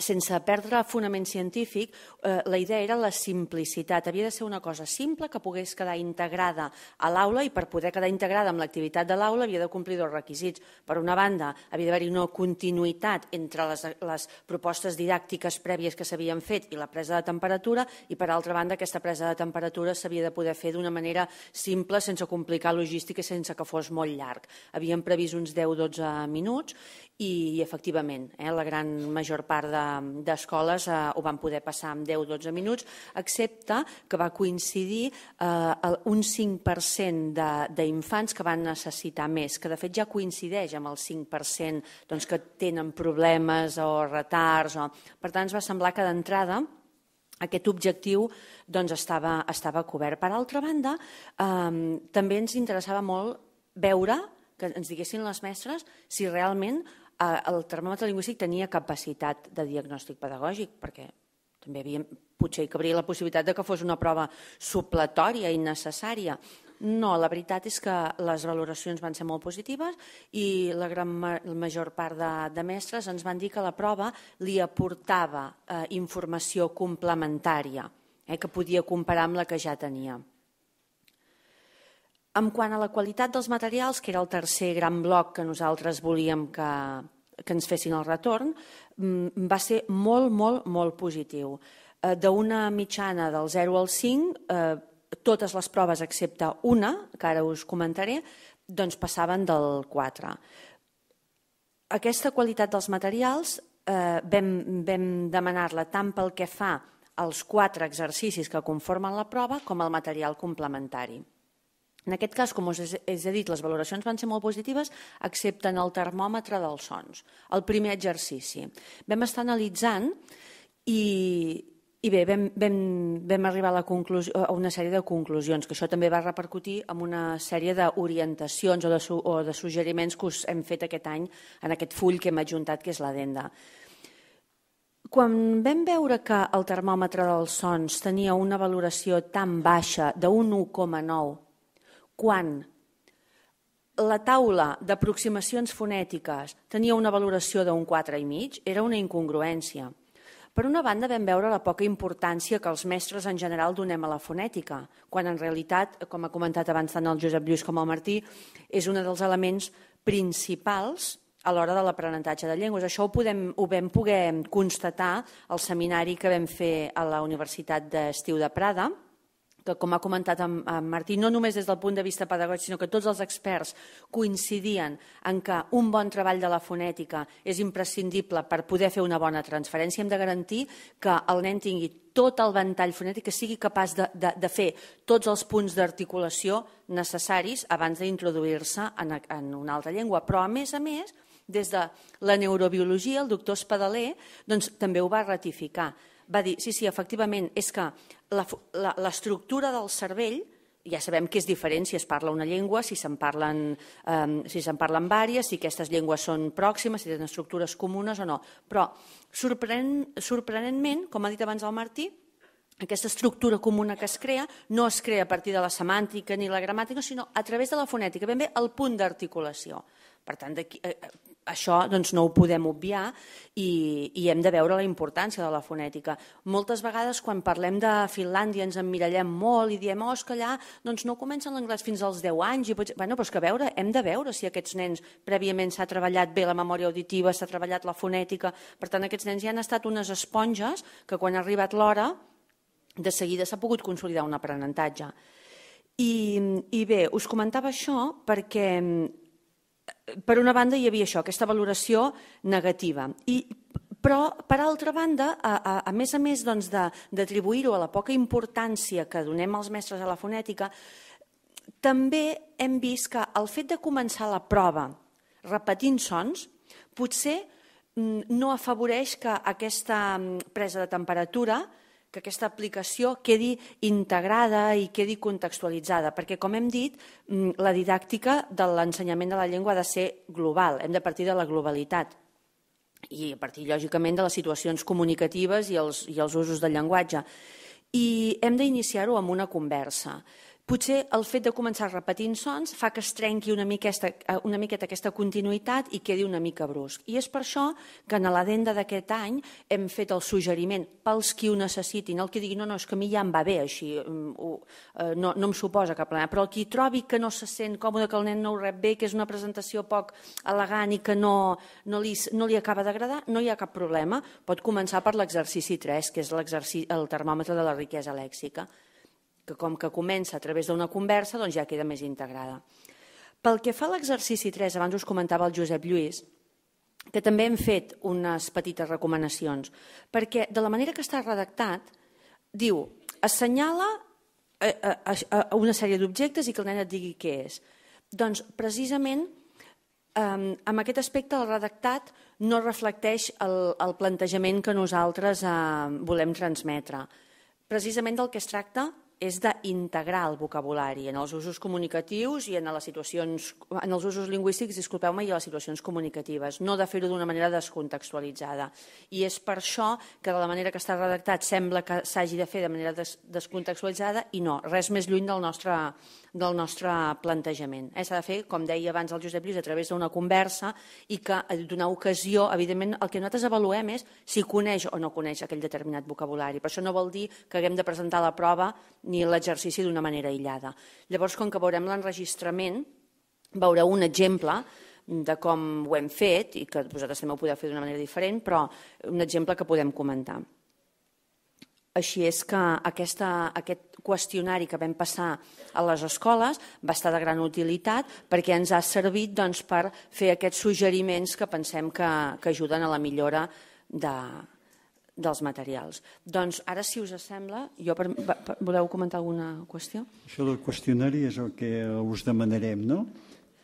sense perdre el fonament científic, eh, la idea era la simplicitat. Havia de ser una cosa simple que pogués quedar integrada a l'aula i per poder quedar integrada amb l'activitat de l'aula havia de complir dos requisits. Per una banda, havia d'haver-hi una continuïtat entre les, les propostes didàctiques prèvies que s'havien fet i la presa de temperatura i, per altra banda, aquesta presa de temperatura s'havia de poder fer d'una manera simple, sense complicar logística i sense que fos molt llarg. Havíem previst uns 10-12 minuts i, efectivament, eh, la gran major part de d'escoles de, eh, ho van poder passar en 10-12 minuts, excepte que va coincidir eh, un 5% d'infants que van necessitar més, que de fet ja coincideix amb el 5% doncs, que tenen problemes o retards. O... Per tant, ens va semblar que d'entrada aquest objectiu doncs, estava, estava cobert. Per altra banda, eh, també ens interessava molt veure que ens diguessin les mestres si realment Eh, el termòmetre lingüístic tenia capacitat de diagnòstic pedagògic, perquè també havia, potser hi cabria la possibilitat de que fos una prova supletòria, i necessària. No, la veritat és que les valoracions van ser molt positives i la gran ma la major part de, de mestres ens van dir que la prova li aportava eh, informació complementària eh, que podia comparar amb la que ja teníem. En quant a la qualitat dels materials, que era el tercer gran bloc que nosaltres volíem que, que ens fessin el retorn, mm, va ser molt, molt, molt positiu. Eh, d'una mitjana del 0 al 5, eh, totes les proves excepte una, que ara us comentaré, doncs passaven del 4. Aquesta qualitat dels materials eh, vam, vam demanar-la tant pel que fa als quatre exercicis que conformen la prova com al material complementari. En aquest cas, com us he dit, les valoracions van ser molt positives, excepte en el termòmetre dels sons, el primer exercici. Vam estar analitzant i, i bé, vam, vam, vam arribar a, la conclusió, a una sèrie de conclusions, que això també va repercutir en una sèrie d'orientacions o, de, o de suggeriments que us hem fet aquest any en aquest full que hem ajuntat, que és la denda. Quan vam veure que el termòmetre dels sons tenia una valoració tan baixa d'un 1,9 quan la taula d'aproximacions fonètiques tenia una valoració d'un 4,5, era una incongruència. Per una banda, vam veure la poca importància que els mestres en general donem a la fonètica, quan en realitat, com ha comentat abans tant el Josep Lluís com el Martí, és un dels elements principals a l'hora de l'aprenentatge de llengües. Això ho, podem, ho vam poder constatar al seminari que vam fer a la Universitat d'Estiu de Prada, que com ha comentat en, en Martí, no només des del punt de vista pedagògic, sinó que tots els experts coincidien en que un bon treball de la fonètica és imprescindible per poder fer una bona transferència. Hem de garantir que el nen tingui tot el ventall fonètic, que sigui capaç de, de, de fer tots els punts d'articulació necessaris abans d'introduir-se en, en una altra llengua. Però, a més a més, des de la neurobiologia, el doctor Espadaler doncs, també ho va ratificar va dir, sí, sí, efectivament, és que l'estructura del cervell ja sabem que és diferent si es parla una llengua, si se'n parlen, um, si se parlen vàries, si aquestes llengües són pròximes, si tenen estructures comunes o no. Però sorprenent, sorprenentment, com ha dit abans el Martí, aquesta estructura comuna que es crea no es crea a partir de la semàntica ni la gramàtica, sinó a través de la fonètica, ben bé el punt d'articulació. Per tant, eh, això doncs, no ho podem obviar i, i hem de veure la importància de la fonètica. Moltes vegades quan parlem de Finlàndia ens emmirallem molt i diem oh, que allà doncs, no comencen l'anglès fins als 10 anys. I potser... bueno, però és que veure, hem de veure si aquests nens prèviament s'ha treballat bé la memòria auditiva, s'ha treballat la fonètica. Per tant, aquests nens ja han estat unes esponges que quan ha arribat l'hora de seguida s'ha pogut consolidar un aprenentatge. I, I bé, us comentava això perquè per una banda hi havia això, aquesta valoració negativa. I però, per altra banda, a, a, a més a més doncs, d'atribuir-ho doncs, a la poca importància que donem als mestres a la fonètica, també hem vist que el fet de començar la prova repetint sons potser mm, no afavoreix que aquesta mm, presa de temperatura eh, que aquesta aplicació quedi integrada i quedi contextualitzada, perquè, com hem dit, mm, la didàctica de l'ensenyament de la llengua ha de ser global, hem de partir de la globalitat i a partir, lògicament, de les situacions comunicatives i els, i els usos del llenguatge. I hem d'iniciar-ho amb una conversa potser el fet de començar repetint sons fa que es trenqui una, miqueta, eh, una miqueta aquesta continuïtat i quedi una mica brusc. I és per això que en l'adenda d'aquest any hem fet el suggeriment pels qui ho necessitin, el que digui no, no, és que a mi ja em va bé així, mm, eh, no, no em suposa cap problema, però el qui trobi que no se sent còmode, que el nen no ho rep bé, que és una presentació poc elegant i que no, no, li, no li acaba d'agradar, no hi ha cap problema. Pot començar per l'exercici 3, que és el termòmetre de la riquesa lèxica que com que comença a través d'una conversa, doncs ja queda més integrada. Pel que fa a l'exercici 3, abans us comentava el Josep Lluís, que també hem fet unes petites recomanacions, perquè de la manera que està redactat, diu, assenyala a, a, a una sèrie d'objectes i que el nen et digui què és. Doncs precisament eh, amb aquest aspecte el redactat no reflecteix el, el plantejament que nosaltres eh, volem transmetre. Precisament del que es tracta és d'integrar el vocabulari en els usos comunicatius i en, les situacions, en els usos lingüístics, disculpeu-me, i en les situacions comunicatives, no de fer-ho d'una manera descontextualitzada. I és per això que de la manera que està redactat sembla que s'hagi de fer de manera des descontextualitzada i no, res més lluny del nostre, del nostre plantejament. Eh, S'ha de fer, com deia abans el Josep Lluís, a través d'una conversa i que eh, donar ocasió, evidentment, el que nosaltres avaluem és si coneix o no coneix aquell determinat vocabulari, però això no vol dir que haguem de presentar la prova ni l'exercici d'una manera aïllada. Llavors, com que veurem l'enregistrament, veureu un exemple de com ho hem fet i que vosaltres també ho podeu fer d'una manera diferent, però un exemple que podem comentar. Així és que aquesta, aquest qüestionari que vam passar a les escoles va estar de gran utilitat perquè ens ha servit doncs, per fer aquests suggeriments que pensem que, que ajuden a la millora de, dels materials. Doncs ara, si us sembla, jo per, per, voleu comentar alguna qüestió? Això del qüestionari és el que us demanarem, no?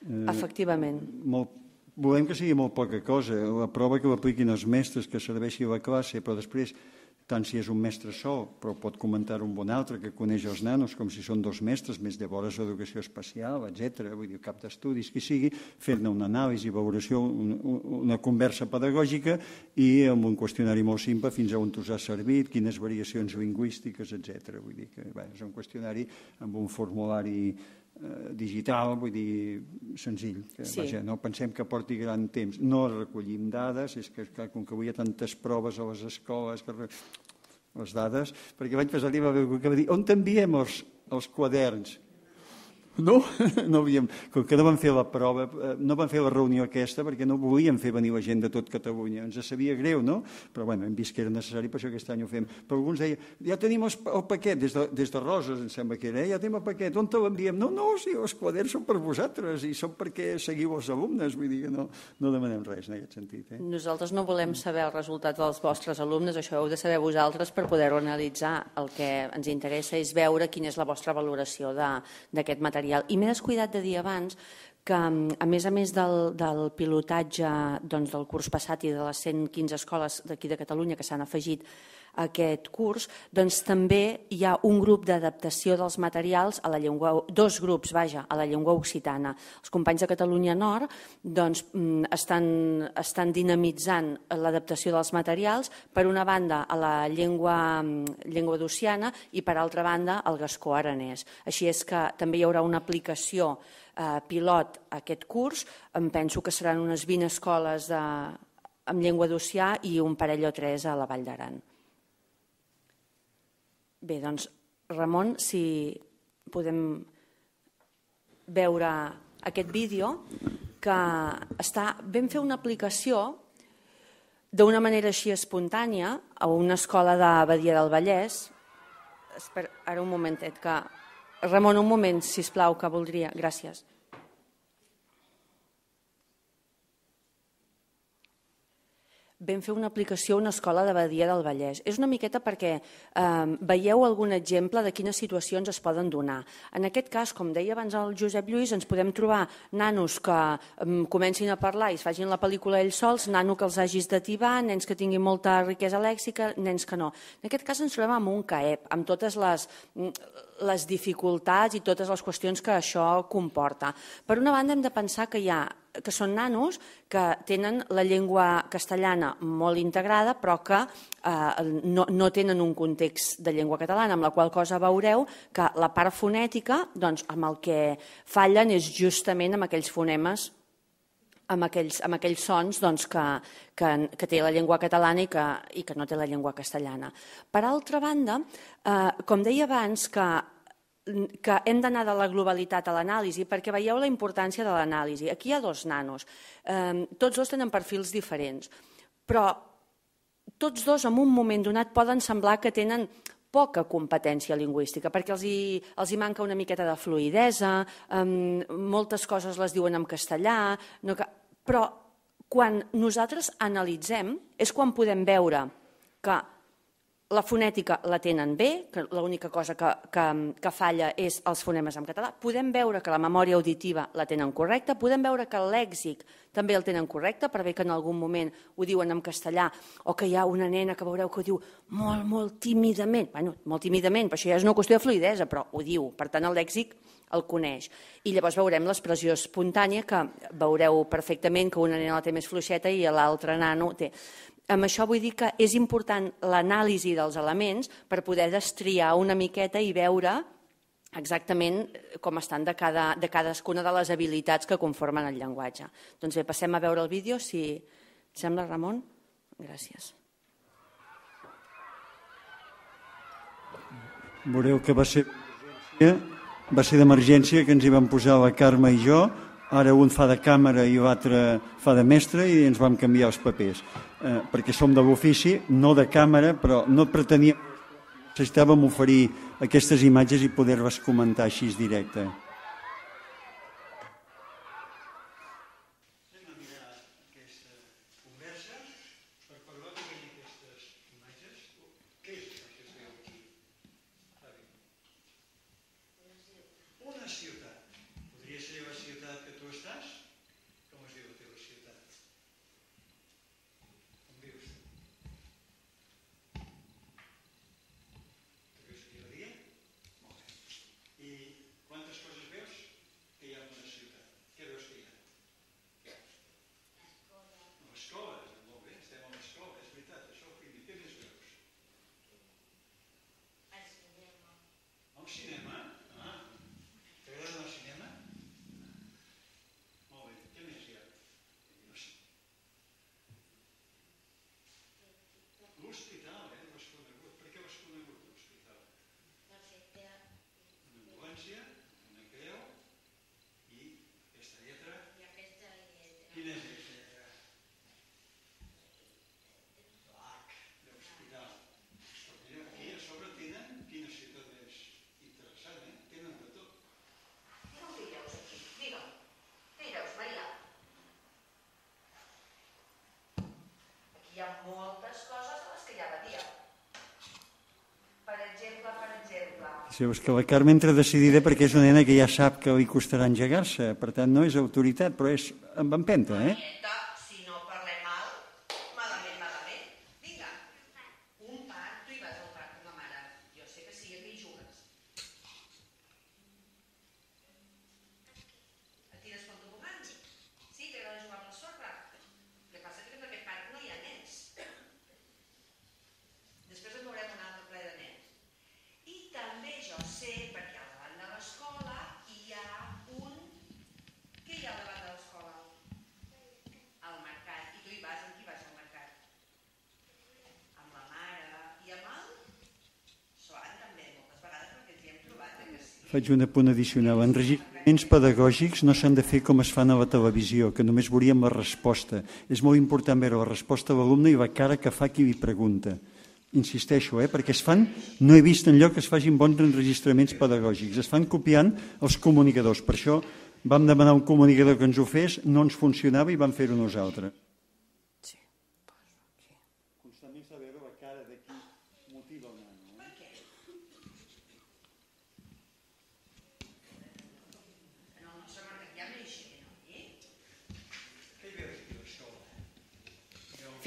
Eh, Efectivament. Molt, volem que sigui molt poca cosa, la prova que l'apliquin els mestres, que serveixi a la classe, però després tant si és un mestre sol, però pot comentar un bon altre que coneix els nanos com si són dos mestres, més de vores d'educació especial, etc. vull dir, cap d'estudis qui sigui, fer-ne una anàlisi, valoració, un, una conversa pedagògica i amb un qüestionari molt simple fins a on us ha servit, quines variacions lingüístiques, etc. Vull dir que bé, és un qüestionari amb un formulari Eh, digital, vull dir, senzill, que sí. vaja, no pensem que porti gran temps. No recollim dades, és que, clar, com que avui hi ha tantes proves a les escoles, que les dades, perquè vaig passar va haver algú que va dir on t'enviem els, els quaderns? No, no havíem, com que no vam fer la prova, eh, no vam fer la reunió aquesta perquè no volíem fer venir la gent de tot Catalunya. Ens sabia greu, no? Però bueno, hem vist que era necessari, per això aquest any ho fem. Però alguns deia, ja tenim el, el paquet, des de, des de Roses em sembla que era, eh? ja tenim el paquet, on te l'enviem? No, no, si els quaderns són per vosaltres i són perquè seguiu els alumnes, vull dir que no, no demanem res en aquest sentit. Eh? Nosaltres no volem saber el resultat dels vostres alumnes, això heu de saber vosaltres per poder-ho analitzar. El que ens interessa és veure quina és la vostra valoració d'aquest material material. I m'he descuidat de dir abans que, a més a més del, del pilotatge doncs, del curs passat i de les 115 escoles d'aquí de Catalunya que s'han afegit aquest curs, doncs també hi ha un grup d'adaptació dels materials a la llengua, dos grups, vaja, a la llengua occitana. Els companys de Catalunya Nord doncs, mm, estan, estan dinamitzant l'adaptació dels materials, per una banda a la llengua, mm, llengua d'Oceana i per altra banda al gascó aranès. Així és que també hi haurà una aplicació eh, pilot aquest curs, em penso que seran unes 20 escoles de, amb llengua d'oceà i un parell o tres a la Vall d'Aran. Bé, doncs, Ramon, si podem veure aquest vídeo, que està, vam fer una aplicació d'una manera així espontània a una escola de Badia del Vallès. Espera, ara un momentet, que... Ramon, un moment, si us plau que voldria. Gràcies. vam fer una aplicació a una escola de Badia del Vallès. És una miqueta perquè eh, veieu algun exemple de quines situacions es poden donar. En aquest cas, com deia abans el Josep Lluís, ens podem trobar nanos que eh, comencin a parlar i es facin la pel·lícula ells sols, nano que els hagis d'ativar, nens que tinguin molta riquesa lèxica, nens que no. En aquest cas ens trobem amb un CAEP, amb totes les, mm, les dificultats i totes les qüestions que això comporta. Per una banda, hem de pensar que hi ha que són nanos que tenen la llengua castellana molt integrada però que eh, no, no tenen un context de llengua catalana, amb la qual cosa veureu que la part fonètica, doncs, amb el que fallen és justament amb aquells fonemes amb aquells, amb aquells sons doncs, que, que, que té la llengua catalana i que, i que no té la llengua castellana. Per altra banda, eh, com deia abans, que que hem d'anar de la globalitat a l'anàlisi perquè veieu la importància de l'anàlisi. Aquí hi ha dos nanos, eh, tots dos tenen perfils diferents, però tots dos en un moment donat poden semblar que tenen poca competència lingüística, perquè els hi, els hi manca una miqueta de fluidesa, um, moltes coses les diuen en castellà, no que... però quan nosaltres analitzem és quan podem veure que la fonètica la tenen bé, que l'única cosa que, que, que falla és els fonemes en català. Podem veure que la memòria auditiva la tenen correcta, podem veure que el lèxic també el tenen correcte, per bé que en algun moment ho diuen en castellà, o que hi ha una nena que veureu que ho diu molt, molt tímidament. Bueno, molt tímidament, però això ja és una qüestió de fluidesa, però ho diu. Per tant, el lèxic el coneix. I llavors veurem l'expressió espontània, que veureu perfectament que una nena la té més fluixeta i l'altra nano té amb això vull dir que és important l'anàlisi dels elements per poder destriar una miqueta i veure exactament com estan de, cada, de cadascuna de les habilitats que conformen el llenguatge. Doncs bé, passem a veure el vídeo, si et sembla, Ramon. Gràcies. Veureu que va ser va ser d'emergència que ens hi vam posar la Carme i jo ara un fa de càmera i l'altre fa de mestre i ens vam canviar els papers, eh, perquè som de l'ofici, no de càmera, però no preteníem... Necessitàvem oferir aquestes imatges i poder-les comentar així directe. Sí, és que la Carme entra decidida perquè és una nena que ja sap que li costarà engegar-se, per tant no és autoritat, però és amb empenta, eh? faig un apunt addicional. Enregistraments pedagògics no s'han de fer com es fan a la televisió, que només volíem la resposta. És molt important veure la resposta de l'alumne i la cara que fa qui li pregunta. Insisteixo, eh? perquè es fan, no he vist enlloc que es facin bons enregistraments pedagògics, es fan copiant els comunicadors. Per això vam demanar un comunicador que ens ho fes, no ens funcionava i vam fer-ho nosaltres.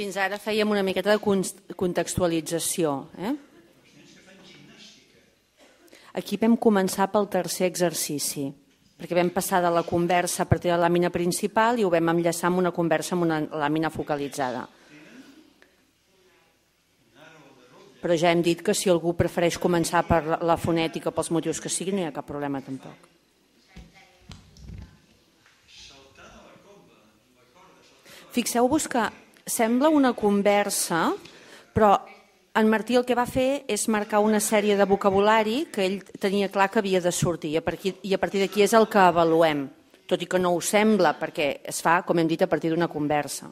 Fins ara fèiem una miqueta de contextualització. Eh? Aquí vam començar pel tercer exercici, perquè vam passar de la conversa a partir de la làmina principal i ho vam enllaçar amb una conversa amb una làmina focalitzada. Però ja hem dit que si algú prefereix començar per la fonètica pels motius que siguin, no hi ha cap problema tampoc. Fixeu-vos que sembla una conversa, però en Martí el que va fer és marcar una sèrie de vocabulari que ell tenia clar que havia de sortir i a partir, i a partir d'aquí és el que avaluem, tot i que no ho sembla perquè es fa, com hem dit, a partir d'una conversa.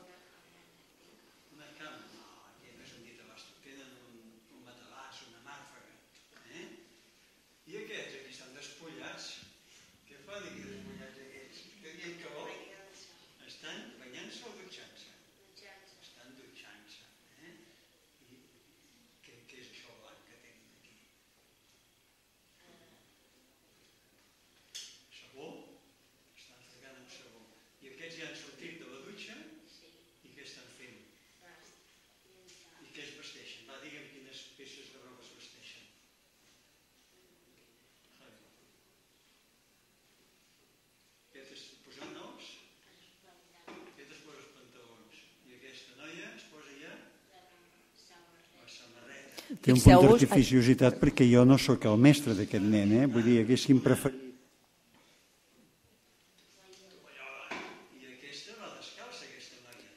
Té un punt d'artificiositat a... perquè jo no sóc el mestre d'aquest nen, eh? Vull dir, haguéssim preferit...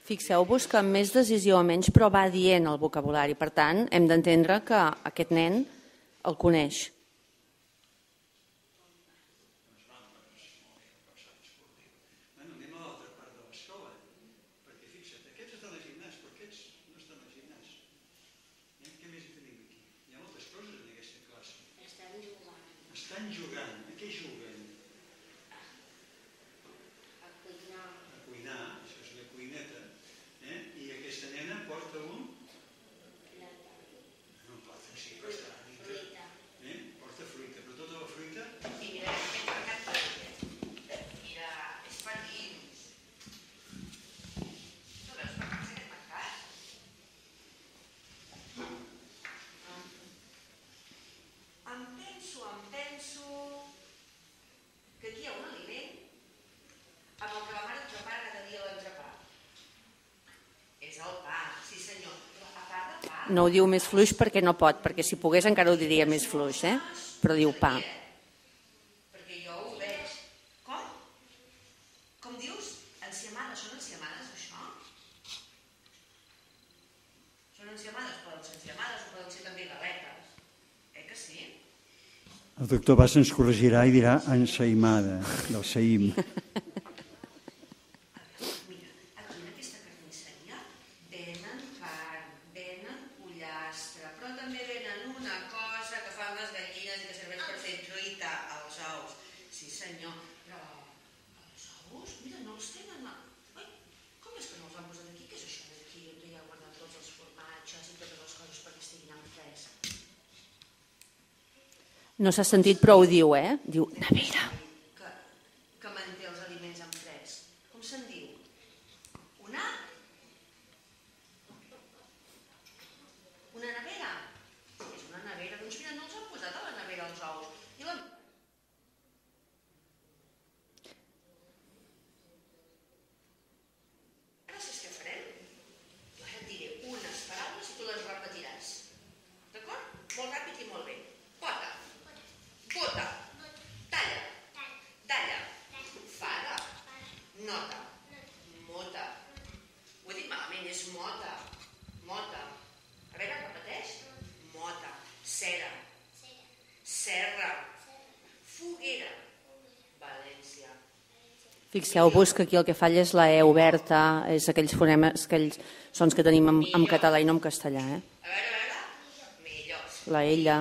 Fixeu-vos que amb més decisió o menys, però va dient el vocabulari. Per tant, hem d'entendre que aquest nen el coneix. no ho diu més fluix perquè no pot, perquè si pogués encara ho diria més fluix, eh? però diu pa. Perquè jo ho veig. Com? Com dius? Enciamades, són enciamades, això? Són enciamades, poden ser enciamades o poden ser també galetes. Eh que sí? El doctor Bassa ens corregirà i dirà ensaïmada, del saïm. s'ha sentit, però ho diu, eh? Diu, Navira, busqueu, busca aquí el que falla és la E oberta, és aquells fonemes, aquells sons que tenim en, en català i no en castellà. Eh? A veure, a veure. La ella.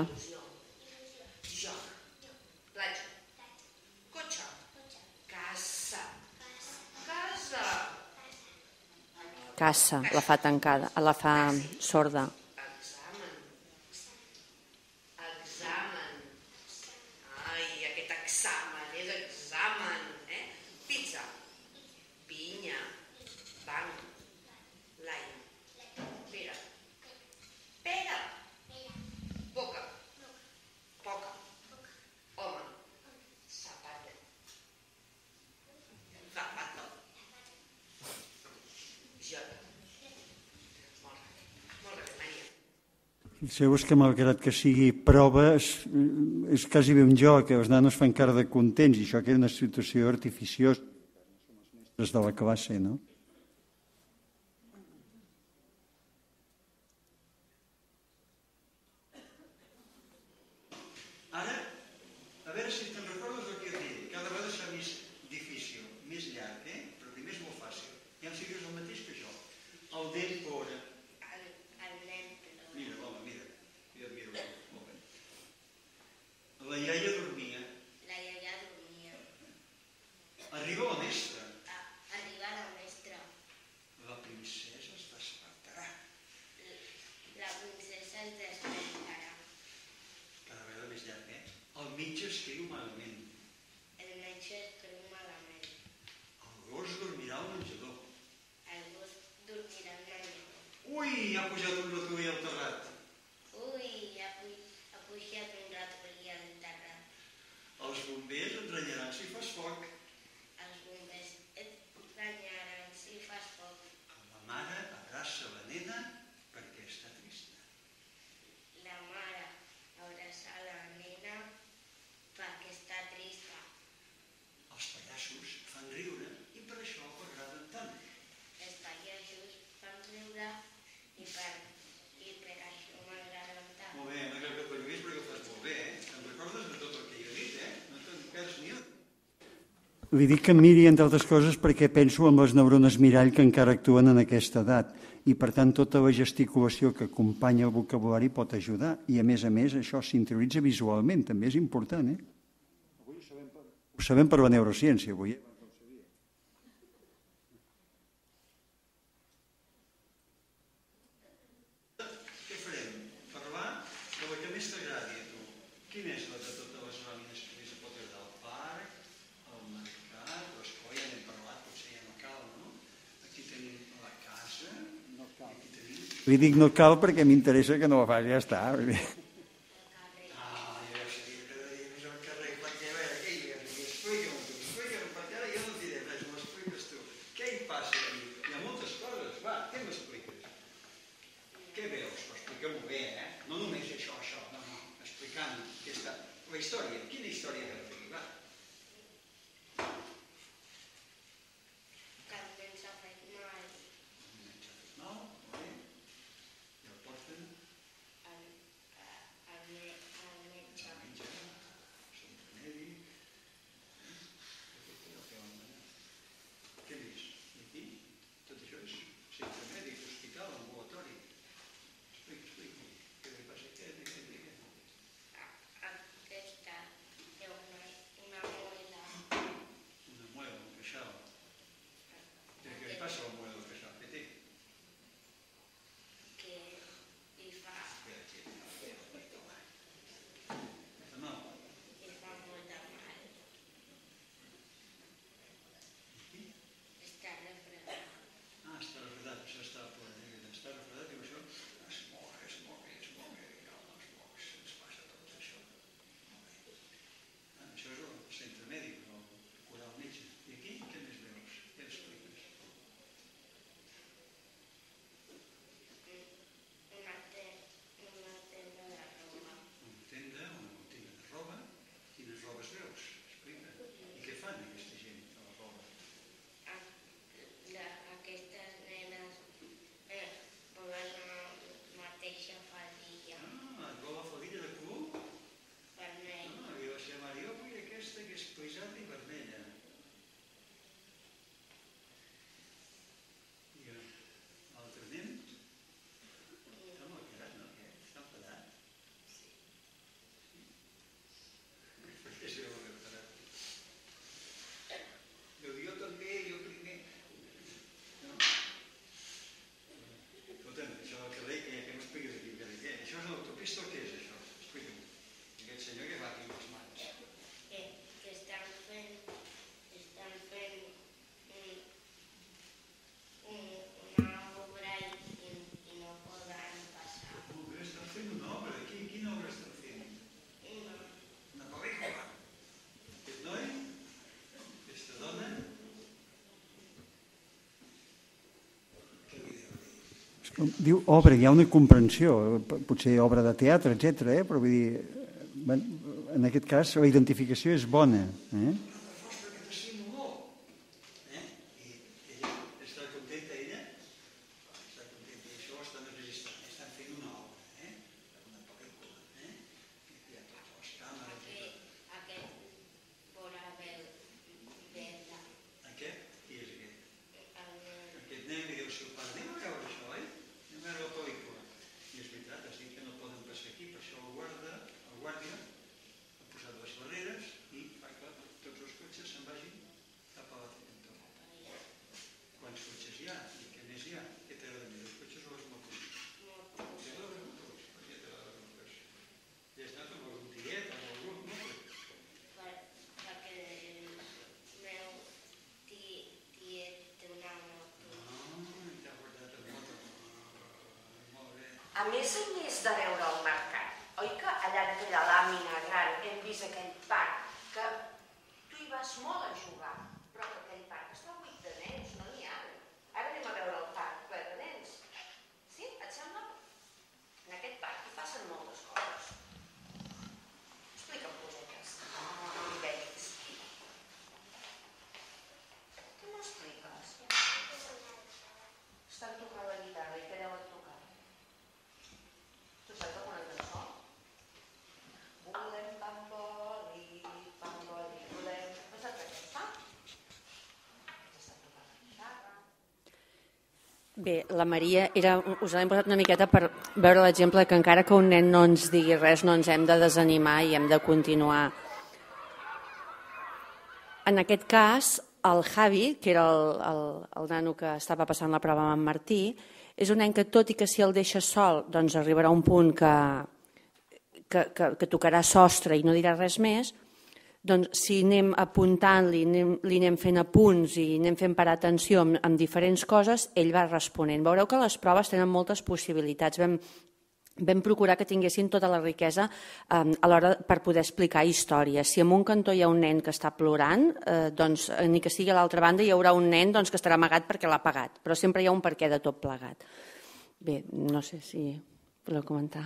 Casa, la fa tancada, la fa sorda. Segur que malgrat que sigui prova, és, és quasi bé un joc, els nanos fan cara de contents, i això que era una situació artificiosa de la que va ser, no? Li dic que em miri, entre altres coses, perquè penso en les neurones mirall que encara actuen en aquesta edat i, per tant, tota la gesticulació que acompanya el vocabulari pot ajudar i, a més a més, això s'interioritza visualment, també és important. Eh? Avui ho sabem per, ho sabem per la neurociència, avui. Eh? Li dic no cal perquè m'interessa que no la faci, ja està. explicar-me aquesta, la història, quina història era? Diu obra, hi ha una incomprensió, potser obra de teatre, etc. Eh? però vull dir, en aquest cas la identificació és bona. Eh? a més a més de veure el mercat, oi que allà en aquella làmina gran hem vist aquell Bé, la Maria, era, us l'hem posat una miqueta per veure l'exemple que encara que un nen no ens digui res, no ens hem de desanimar i hem de continuar. En aquest cas, el Javi, que era el, el, el nano que estava passant la prova amb en Martí, és un nen que, tot i que si el deixa sol, doncs arribarà un punt que, que, que, que tocarà sostre i no dirà res més, doncs, si anem apuntant-li, li anem fent apunts i anem fent parar atenció amb, amb diferents coses, ell va responent. Veureu que les proves tenen moltes possibilitats. Vam, vam procurar que tinguessin tota la riquesa eh, a l'hora per poder explicar històries. Si en un cantó hi ha un nen que està plorant, eh, doncs, eh, ni que sigui a l'altra banda, hi haurà un nen doncs, que estarà amagat perquè l'ha pagat, però sempre hi ha un perquè de tot plegat. Bé, no sé si voleu comentar.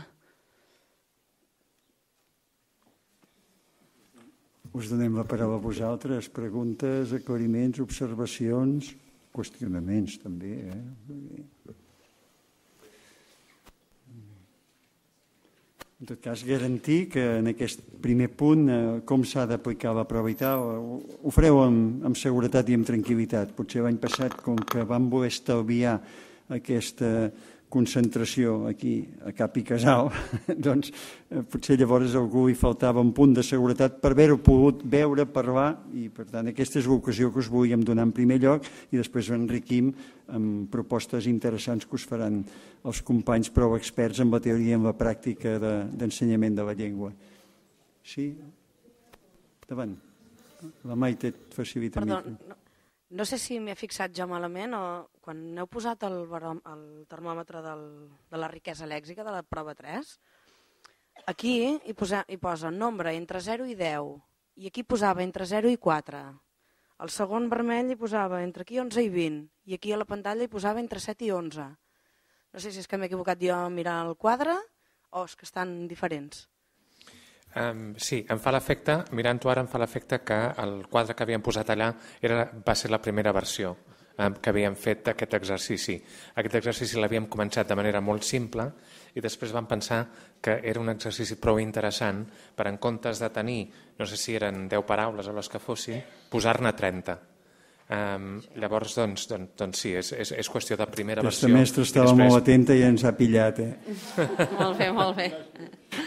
us donem la paraula a vosaltres. Preguntes, aclariments, observacions, qüestionaments també. Eh? En tot cas, garantir que en aquest primer punt eh, com s'ha d'aplicar la probabilitat ho, ho fareu amb, amb seguretat i amb tranquil·litat. Potser l'any passat, com que vam voler estalviar aquesta, concentració aquí a Cap i Casal, doncs eh, potser llavors algú hi faltava un punt de seguretat per haver-ho pogut veure, parlar, i per tant aquesta és l'ocasió que us volíem donar en primer lloc i després enriquim amb propostes interessants que us faran els companys prou experts en la teoria i en la pràctica d'ensenyament de, de la llengua. Sí? Davant. La Maite et facilita. Perdó, no, no sé si m'he fixat jo malament o quan heu posat el, el termòmetre del, de la riquesa lèxica de la prova 3, aquí hi, posa, hi posa nombre entre 0 i 10 i aquí posava entre 0 i 4. El segon vermell hi posava entre aquí 11 i 20 i aquí a la pantalla hi posava entre 7 i 11. No sé si és que m'he equivocat jo a mirar el quadre o és que estan diferents. Um, sí, em fa l'efecte, mirant-ho ara, em fa l'efecte que el quadre que havíem posat allà era, va ser la primera versió um, que havíem fet aquest exercici. Aquest exercici l'havíem començat de manera molt simple i després vam pensar que era un exercici prou interessant per en comptes de tenir, no sé si eren 10 paraules o les que fossin, posar-ne 30. Um, llavors, doncs, doncs, doncs sí, és, és, és qüestió de primera Aquesta versió. Aquesta mestra estava després... molt atenta i ens ha pillat, eh? molt bé, molt bé.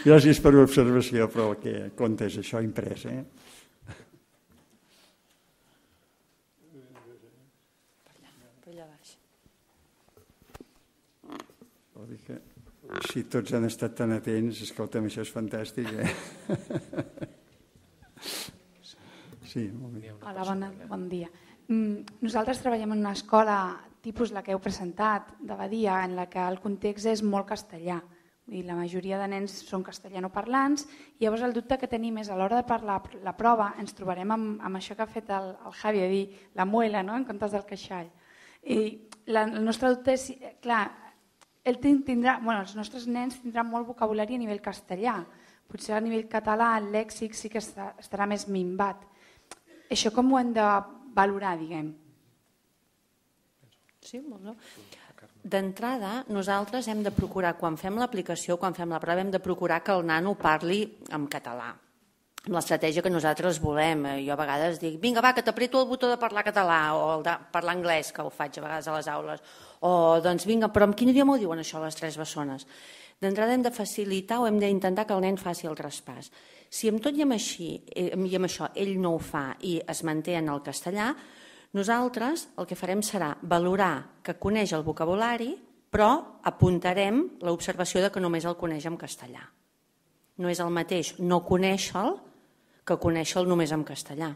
Gràcies per l'observació, però el que compta és això imprès, eh? si tots han estat tan atents, escolta'm, això és fantàstic, eh? Sí, molt bé. Hola, bona, bon dia. Mm, nosaltres treballem en una escola tipus la que heu presentat, de Badia, en la que el context és molt castellà. Vull dir, la majoria de nens són castellanoparlants i llavors el dubte que tenim és a l'hora de parlar la prova ens trobarem amb, amb això que ha fet el, el Javi, a dir la muela no? en comptes del queixall. I la, el nostre dubte és, clar, ell tindrà, bueno, els nostres nens tindran molt vocabulari a nivell castellà, potser a nivell català el lèxic sí que estarà més minvat. Això com ho hem de valorar, diguem. Sí, molt bé. D'entrada, nosaltres hem de procurar, quan fem l'aplicació, quan fem la prova, hem de procurar que el nano parli en català amb l'estratègia que nosaltres volem. Eh, jo a vegades dic, vinga, va, que t'apreto el botó de parlar català o el de parlar anglès, que ho faig a vegades a les aules. O, doncs, vinga, però en quin idioma ho diuen això les tres bessones? D'entrada hem de facilitar o hem d'intentar que el nen faci el traspàs. Si amb tot i amb, així, eh, i amb això ell no ho fa i es manté en el castellà, nosaltres el que farem serà valorar que coneix el vocabulari, però apuntarem l'observació de que només el coneix en castellà. No és el mateix no conèixer-lo que conèixer-lo només en castellà.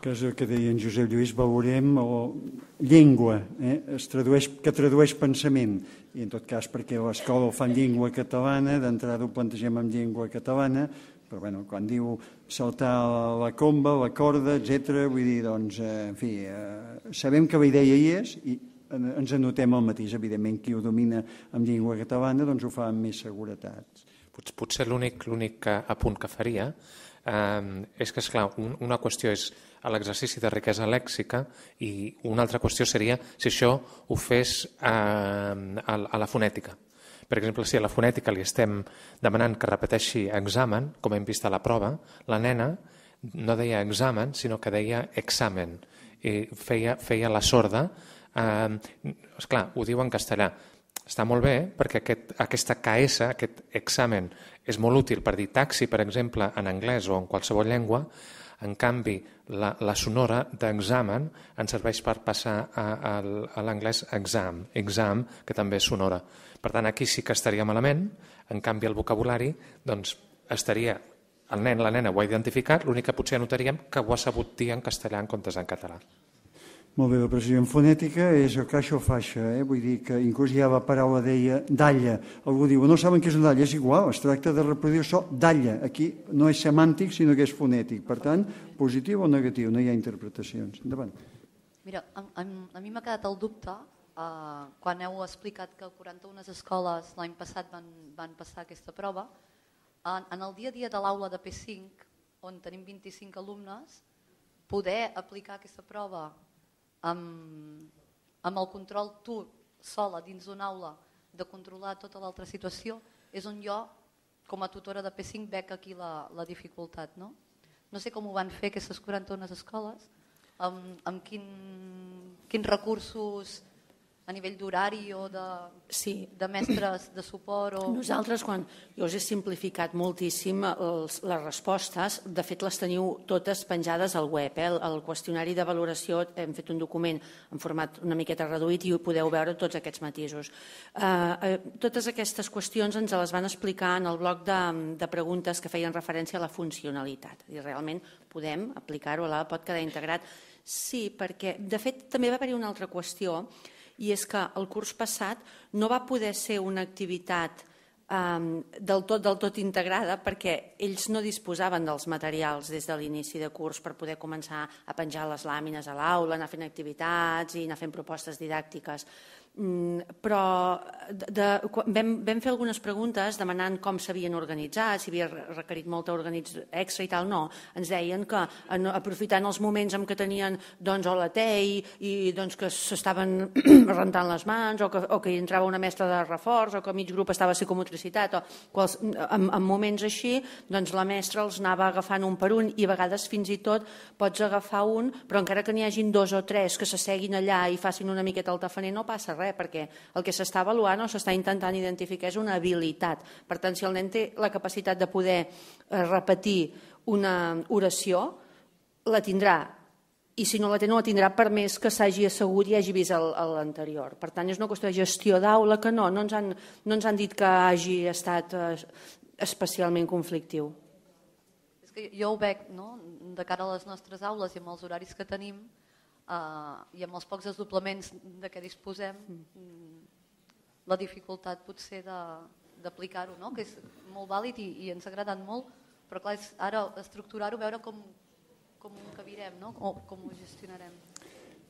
que és el que deia en Josep Lluís, veurem o llengua, eh? es tradueix, que tradueix pensament. I en tot cas, perquè l'escola ho fa en llengua catalana, d'entrada ho plantegem en llengua catalana, però bueno, quan diu saltar la comba, la corda, etc, vull dir, doncs, eh, en fi, eh, sabem que la idea hi és i ens anotem el mateix, evidentment, qui ho domina en llengua catalana doncs ho fa amb més seguretat. Pot, potser l'únic apunt que faria eh, és que, esclar, un, una qüestió és a l'exercici de riquesa lèxica i una altra qüestió seria si això ho fes a, eh, a, a la fonètica. Per exemple, si a la fonètica li estem demanant que repeteixi examen, com hem vist a la prova, la nena no deia examen, sinó que deia examen. I feia, feia la sorda. Eh, esclar, ho diu en castellà, està molt bé perquè aquest, aquesta KS, aquest examen, és molt útil per dir taxi, per exemple, en anglès o en qualsevol llengua, en canvi, la, la sonora d'examen ens serveix per passar a, a, a l'anglès exam, exam, que també és sonora. Per tant, aquí sí que estaria malament, en canvi el vocabulari doncs, estaria el nen, la nena ho ha identificat, l'únic que potser notaríem que ho ha sabut dir en castellà en comptes en català. Molt bé, la precisió fonètica és el caixa o faixa, eh? vull dir que inclús hi ha la paraula deia dalla. Algú diu, no saben què és una dalla, és igual, es tracta de reproduir això dalla. Aquí no és semàntic, sinó que és fonètic. Per tant, positiu o negatiu, no hi ha interpretacions. Endavant. Mira, a, a, a mi m'ha quedat el dubte eh, quan heu explicat que 41 escoles l'any passat van, van passar aquesta prova. En, en el dia a dia de l'aula de P5, on tenim 25 alumnes, poder aplicar aquesta prova amb, amb el control tu sola dins d'una aula de controlar tota l'altra situació, és on jo, com a tutora de P5, veig aquí la, la dificultat. No? no sé com ho van fer aquestes 41 escoles, amb, amb quin, quins recursos a nivell d'horari o de, sí. de mestres de suport? O... Nosaltres, quan jo us he simplificat moltíssim eh, els, les respostes, de fet les teniu totes penjades al web. Eh? El, el qüestionari de valoració hem fet un document en format una miqueta reduït i ho podeu veure tots aquests matisos. Eh, eh, totes aquestes qüestions ens les van explicar en el bloc de, de preguntes que feien referència a la funcionalitat. I realment podem aplicar-ho a la pot quedar integrat. Sí, perquè de fet també va haver-hi una altra qüestió i és que el curs passat no va poder ser una activitat um, del, tot, del tot integrada perquè ells no disposaven dels materials des de l'inici de curs per poder començar a penjar les làmines a l'aula, anar fent activitats i anar fent propostes didàctiques. Mm, però de, vam, vam fer algunes preguntes demanant com s'havien organitzat, si havia requerit molta organització extra i tal, no. Ens deien que en, aprofitant els moments en què tenien doncs, o la tei i doncs, que s'estaven rentant les mans o que, o que entrava una mestra de reforç o que mig grup estava a psicomotricitat o quals, en, en moments així doncs la mestra els anava agafant un per un i a vegades fins i tot pots agafar un però encara que n'hi hagin dos o tres que s'asseguin allà i facin una miqueta el tafaner no passa res res, perquè el que s'està avaluant o s'està intentant identificar és una habilitat. Per tant, si el nen té la capacitat de poder eh, repetir una oració, la tindrà i si no la té no la tindrà per més que s'hagi assegut i hagi vist l'anterior. Per tant, és una qüestió de gestió d'aula que no, no ens, han, no ens han dit que hagi estat eh, especialment conflictiu. És que jo ho veig, no? de cara a les nostres aules i amb els horaris que tenim, eh, i amb els pocs desdoblaments de què disposem, mm. Mm, la dificultat potser d'aplicar-ho, no? que és molt vàlid i, i ens ha agradat molt, però clar, és ara estructurar-ho, veure com, com ho cabirem no? o com ho gestionarem.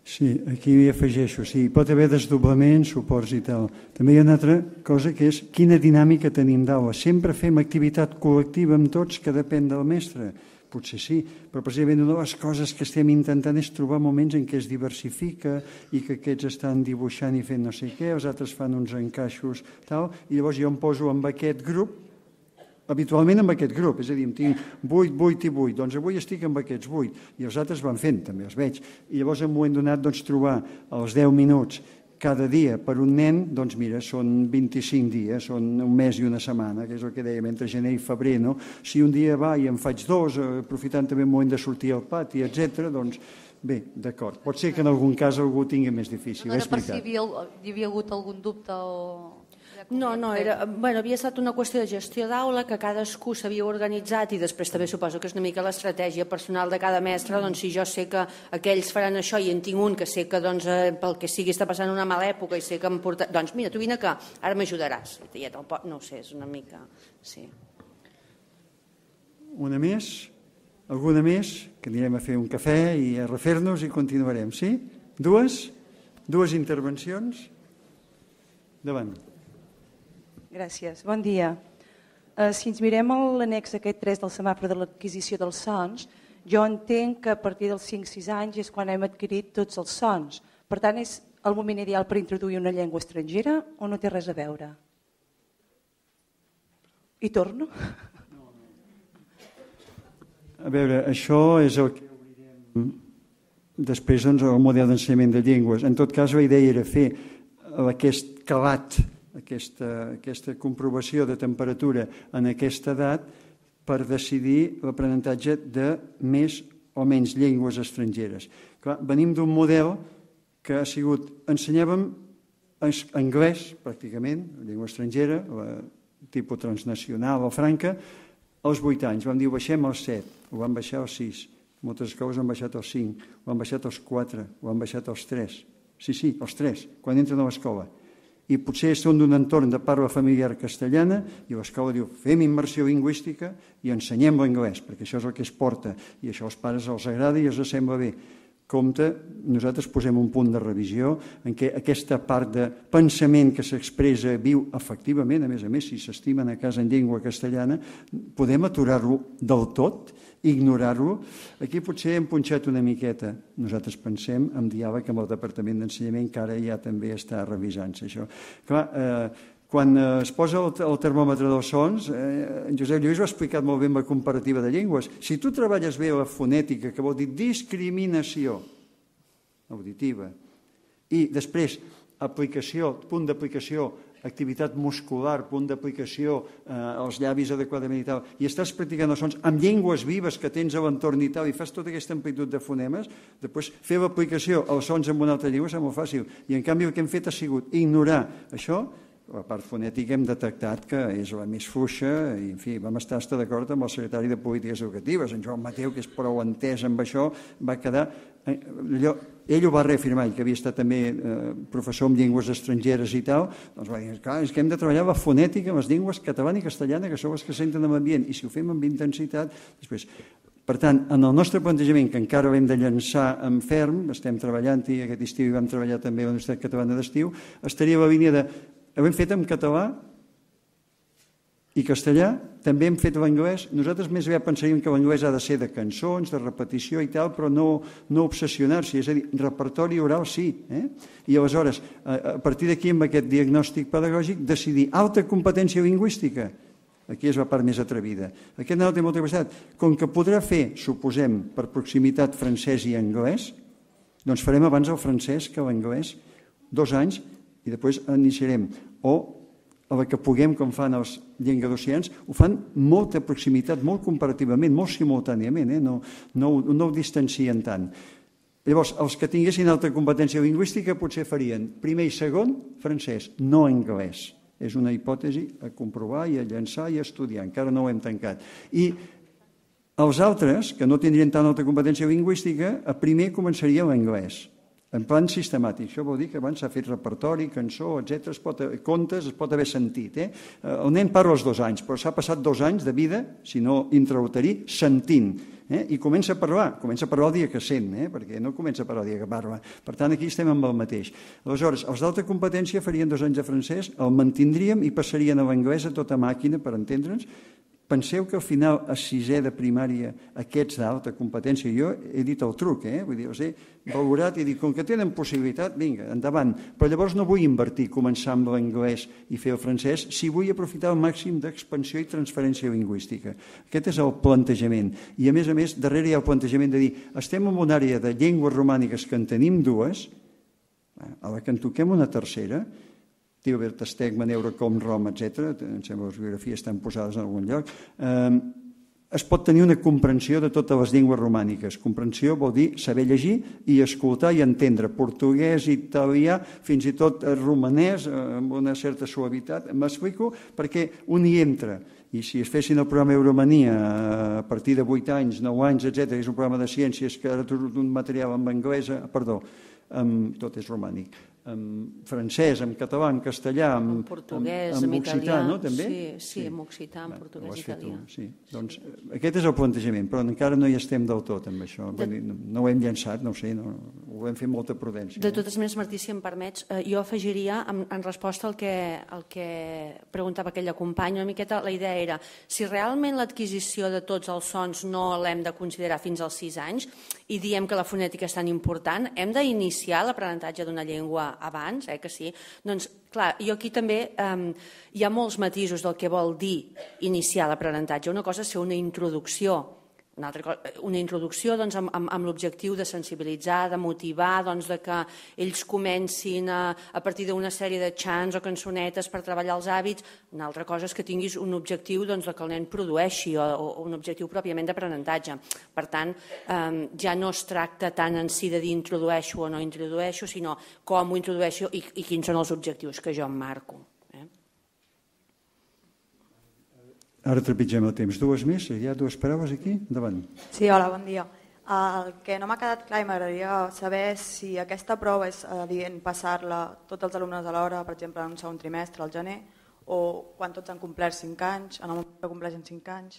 Sí, aquí hi afegeixo, sí, hi pot haver desdoblaments, suports i tal. També hi ha una altra cosa que és quina dinàmica tenim d'aula. Sempre fem activitat col·lectiva amb tots que depèn del mestre Potser sí, però precisament una de les coses que estem intentant és trobar moments en què es diversifica i que aquests estan dibuixant i fent no sé què, els altres fan uns encaixos, tal, i llavors jo em poso amb aquest grup, habitualment amb aquest grup, és a dir, em tinc 8, 8 i 8, doncs avui estic amb aquests 8, i els altres van fent, també els veig, i llavors en un moment donat doncs, trobar els 10 minuts cada dia per un nen, doncs mira, són 25 dies, són un mes i una setmana, que és el que dèiem, entre gener i febrer, no? Si un dia va i en faig dos, eh, aprofitant també un moment de sortir al pati, etc., doncs Bé, d'acord. Pot ser que en algun cas algú tingui més difícil. No era per si hi havia, hi havia hagut algun dubte o... No, no, era, bueno, havia estat una qüestió de gestió d'aula que cadascú s'havia organitzat i després també suposo que és una mica l'estratègia personal de cada mestre, mm. doncs si jo sé que aquells faran això i en tinc un que sé que doncs, eh, pel que sigui està passant una mala època i sé que em porta... Doncs mira, tu vine que ara m'ajudaràs. Ja no ho sé, és una mica... Sí. Una més? Alguna més? Que anirem a fer un cafè i a refer-nos i continuarem, sí? Dues? Dues intervencions? Davant. Gràcies. Bon dia. Eh, si ens mirem l'anex aquest 3 del semàfor de l'adquisició dels sons, jo entenc que a partir dels 5-6 anys és quan hem adquirit tots els sons. Per tant, és el moment ideal per introduir una llengua estrangera o no té res a veure? I torno? A veure, això és el que obrirem després doncs, el model d'ensenyament de llengües. En tot cas, la idea era fer aquest calat aquesta, aquesta comprovació de temperatura en aquesta edat per decidir l'aprenentatge de més o menys llengües estrangeres. Clar, venim d'un model que ha sigut... Ensenyàvem anglès, pràcticament, llengua estrangera, la tipus transnacional o franca, als 8 anys. Vam dir, baixem als 7, ho vam baixar als 6. Moltes escoles han baixat als 5, ho han baixat als 4, ho han baixat als 3. Sí, sí, els 3, quan entren a l'escola i potser són d'un entorn de parla familiar castellana i l'escola diu fem immersió lingüística i ensenyem l'anglès, perquè això és el que es porta i això als pares els agrada i els sembla bé. Compte, nosaltres posem un punt de revisió en què aquesta part de pensament que s'expressa viu efectivament, a més a més, si s'estimen a casa en llengua castellana, podem aturar-lo del tot ignorar-lo. Aquí potser hem punxat una miqueta, nosaltres pensem, en diàleg amb el Departament d'Ensenyament, que ara ja també està revisant-se això. Clar, eh, quan es posa el, el termòmetre dels sons, eh, en Josep Lluís ho ha explicat molt bé amb la comparativa de llengües, si tu treballes bé la fonètica, que vol dir discriminació auditiva, i després aplicació, punt d'aplicació activitat muscular, punt d'aplicació, eh, els llavis adequadament i tal, i estàs practicant els sons amb llengües vives que tens a l'entorn i tal, i fas tota aquesta amplitud de fonemes, després fer l'aplicació als sons en una altra llengua és molt fàcil. I en canvi el que hem fet ha sigut ignorar això, la part fonètica hem detectat que és la més fluixa i, en fi, vam estar d'acord amb el secretari de Polítiques Educatives, en Joan Mateu, que és prou entès amb això, va quedar... Eh, allò, ell ho va reafirmar, ell que havia estat també eh, professor en llengües estrangeres i tal, doncs va dir, clar, és que hem de treballar la fonètica amb les llengües catalana i castellana, que són les que senten en ambient, i si ho fem amb intensitat, després... Per tant, en el nostre plantejament, que encara l'hem de llançar en ferm, estem treballant i aquest estiu hi vam treballar també a la Universitat Catalana d'Estiu, estaria la línia de... Ho hem fet en català, i castellà, també hem fet l'anglès. Nosaltres més aviat pensaríem que l'anglès ha de ser de cançons, de repetició i tal, però no, no obsessionar-s'hi, és a dir, repertori oral sí. Eh? I aleshores, a, partir d'aquí, amb aquest diagnòstic pedagògic, decidir alta competència lingüística, Aquí és la part més atrevida. Aquest nadal té molta capacitat. Com que podrà fer, suposem, per proximitat francès i anglès, doncs farem abans el francès que l'anglès, dos anys, i després iniciarem. O la que puguem, com fan els llenguadocians, ho fan molta proximitat, molt comparativament, molt simultàniament, eh? no, no, no ho distancien tant. Llavors, els que tinguessin altra competència lingüística potser farien primer i segon francès, no anglès. És una hipòtesi a comprovar i a llançar i a estudiar, encara no ho hem tancat. I els altres, que no tindrien tant alta competència lingüística, a primer començaria l'anglès en plan sistemàtic. Això vol dir que abans s'ha fet repertori, cançó, etc. Es pot, eh, contes, es pot haver sentit. Eh? El eh, nen parla els dos anys, però s'ha passat dos anys de vida, si no intrauterí, sentint. Eh? I comença a parlar, comença a parlar el dia que sent, eh? perquè no comença a parlar el dia que parla. Per tant, aquí estem amb el mateix. Aleshores, els d'alta competència farien dos anys de francès, el mantindríem i passarien a l'anglès a tota màquina, per entendre'ns, Penseu que al final, a sisè de primària, aquests d'alta competència, jo he dit el truc, eh? Vull dir, els he valorat i he dit, com que tenen possibilitat, vinga, endavant. Però llavors no vull invertir, començar amb l'anglès i fer el francès, si vull aprofitar el màxim d'expansió i transferència lingüística. Aquest és el plantejament. I a més a més, darrere hi ha el plantejament de dir, estem en una àrea de llengües romàniques que en tenim dues, eh? a la que en toquem una tercera, Tilbert Stegman, com Roma, etc. Em sembla que les biografies estan posades en algun lloc. Eh, es pot tenir una comprensió de totes les llengües romàniques. Comprensió vol dir saber llegir i escoltar i entendre portuguès, italià, fins i tot romanès, eh, amb una certa suavitat. M'explico perquè un hi entra. I si es fessin el programa Euromania eh, a partir de 8 anys, 9 anys, etc., és un programa de ciències que ara tot un material en anglès, eh, perdó, amb, tot és romànic en francès, en català, en castellà, en, en portuguès, en, en, en occità, no, també? Sí, sí, sí. en occità, en portuguès, ho italià. Tu, sí. Doncs eh, aquest és el plantejament, però encara no hi estem del tot amb això. De... No, no ho hem llançat, no ho sé, no, ho hem fet molta prudència. De totes maneres, Martí, si em permets, eh, jo afegiria en, en resposta al que, al que preguntava aquella companya, una miqueta la idea era si realment l'adquisició de tots els sons no l'hem de considerar fins als 6 anys i diem que la fonètica és tan important, hem d'iniciar l'aprenentatge d'una llengua abans, eh, que sí, doncs, clar, jo aquí també eh, hi ha molts matisos del que vol dir iniciar l'aprenentatge. Una cosa és ser una introducció una, altra cosa, eh, una introducció doncs, amb, amb, amb l'objectiu de sensibilitzar, de motivar, doncs, de que ells comencin a, a partir d'una sèrie de xants o cançonetes per treballar els hàbits. Una altra cosa és que tinguis un objectiu doncs, de que el nen produeixi o, o un objectiu pròpiament d'aprenentatge. Per tant, eh, ja no es tracta tant en si de dir introdueixo o no introdueixo, sinó com ho introdueixo i, i quins són els objectius que jo em marco. Ara trepitgem el temps. Dues més? Hi ha dues paraules aquí? Endavant. Sí, hola, bon dia. El que no m'ha quedat clar i m'agradaria saber si aquesta prova és adient passar-la tots els alumnes a l'hora, per exemple, en un segon trimestre, al gener, o quan tots han complert 5 anys, en el moment que compleixen 5 anys.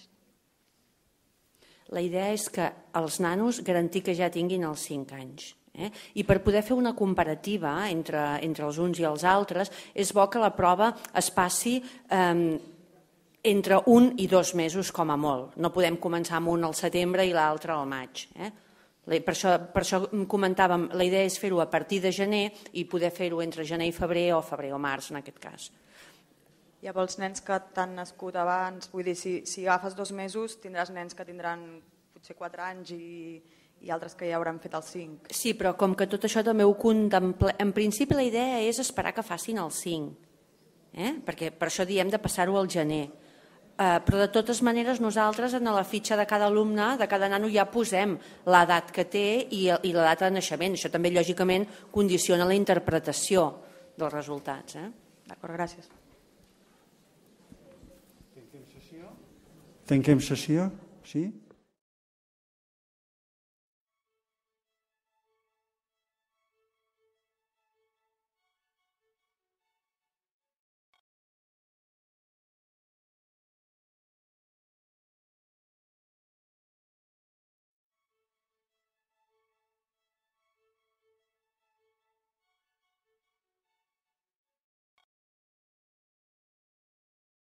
La idea és que els nanos garantir que ja tinguin els 5 anys. Eh? I per poder fer una comparativa entre, entre els uns i els altres, és bo que la prova es passi eh, entre un i dos mesos com a molt. No podem començar amb un al setembre i l'altre al maig. Eh? Per això, per això comentàvem, la idea és fer-ho a partir de gener i poder fer-ho entre gener i febrer o febrer o març, en aquest cas. I amb nens que t'han nascut abans, vull dir, si, si agafes dos mesos, tindràs nens que tindran potser quatre anys i, i altres que ja hauran fet els 5. Sí, però com que tot això també ho contempla... En principi la idea és esperar que facin els 5, eh? perquè per això diem de passar-ho al gener. Eh, però de totes maneres nosaltres en la fitxa de cada alumne, de cada nano, ja posem l'edat que té i, i la data de naixement. Això també, lògicament, condiciona la interpretació dels resultats. Eh? D'acord, gràcies. sessió? Tanquem sessió? Sí?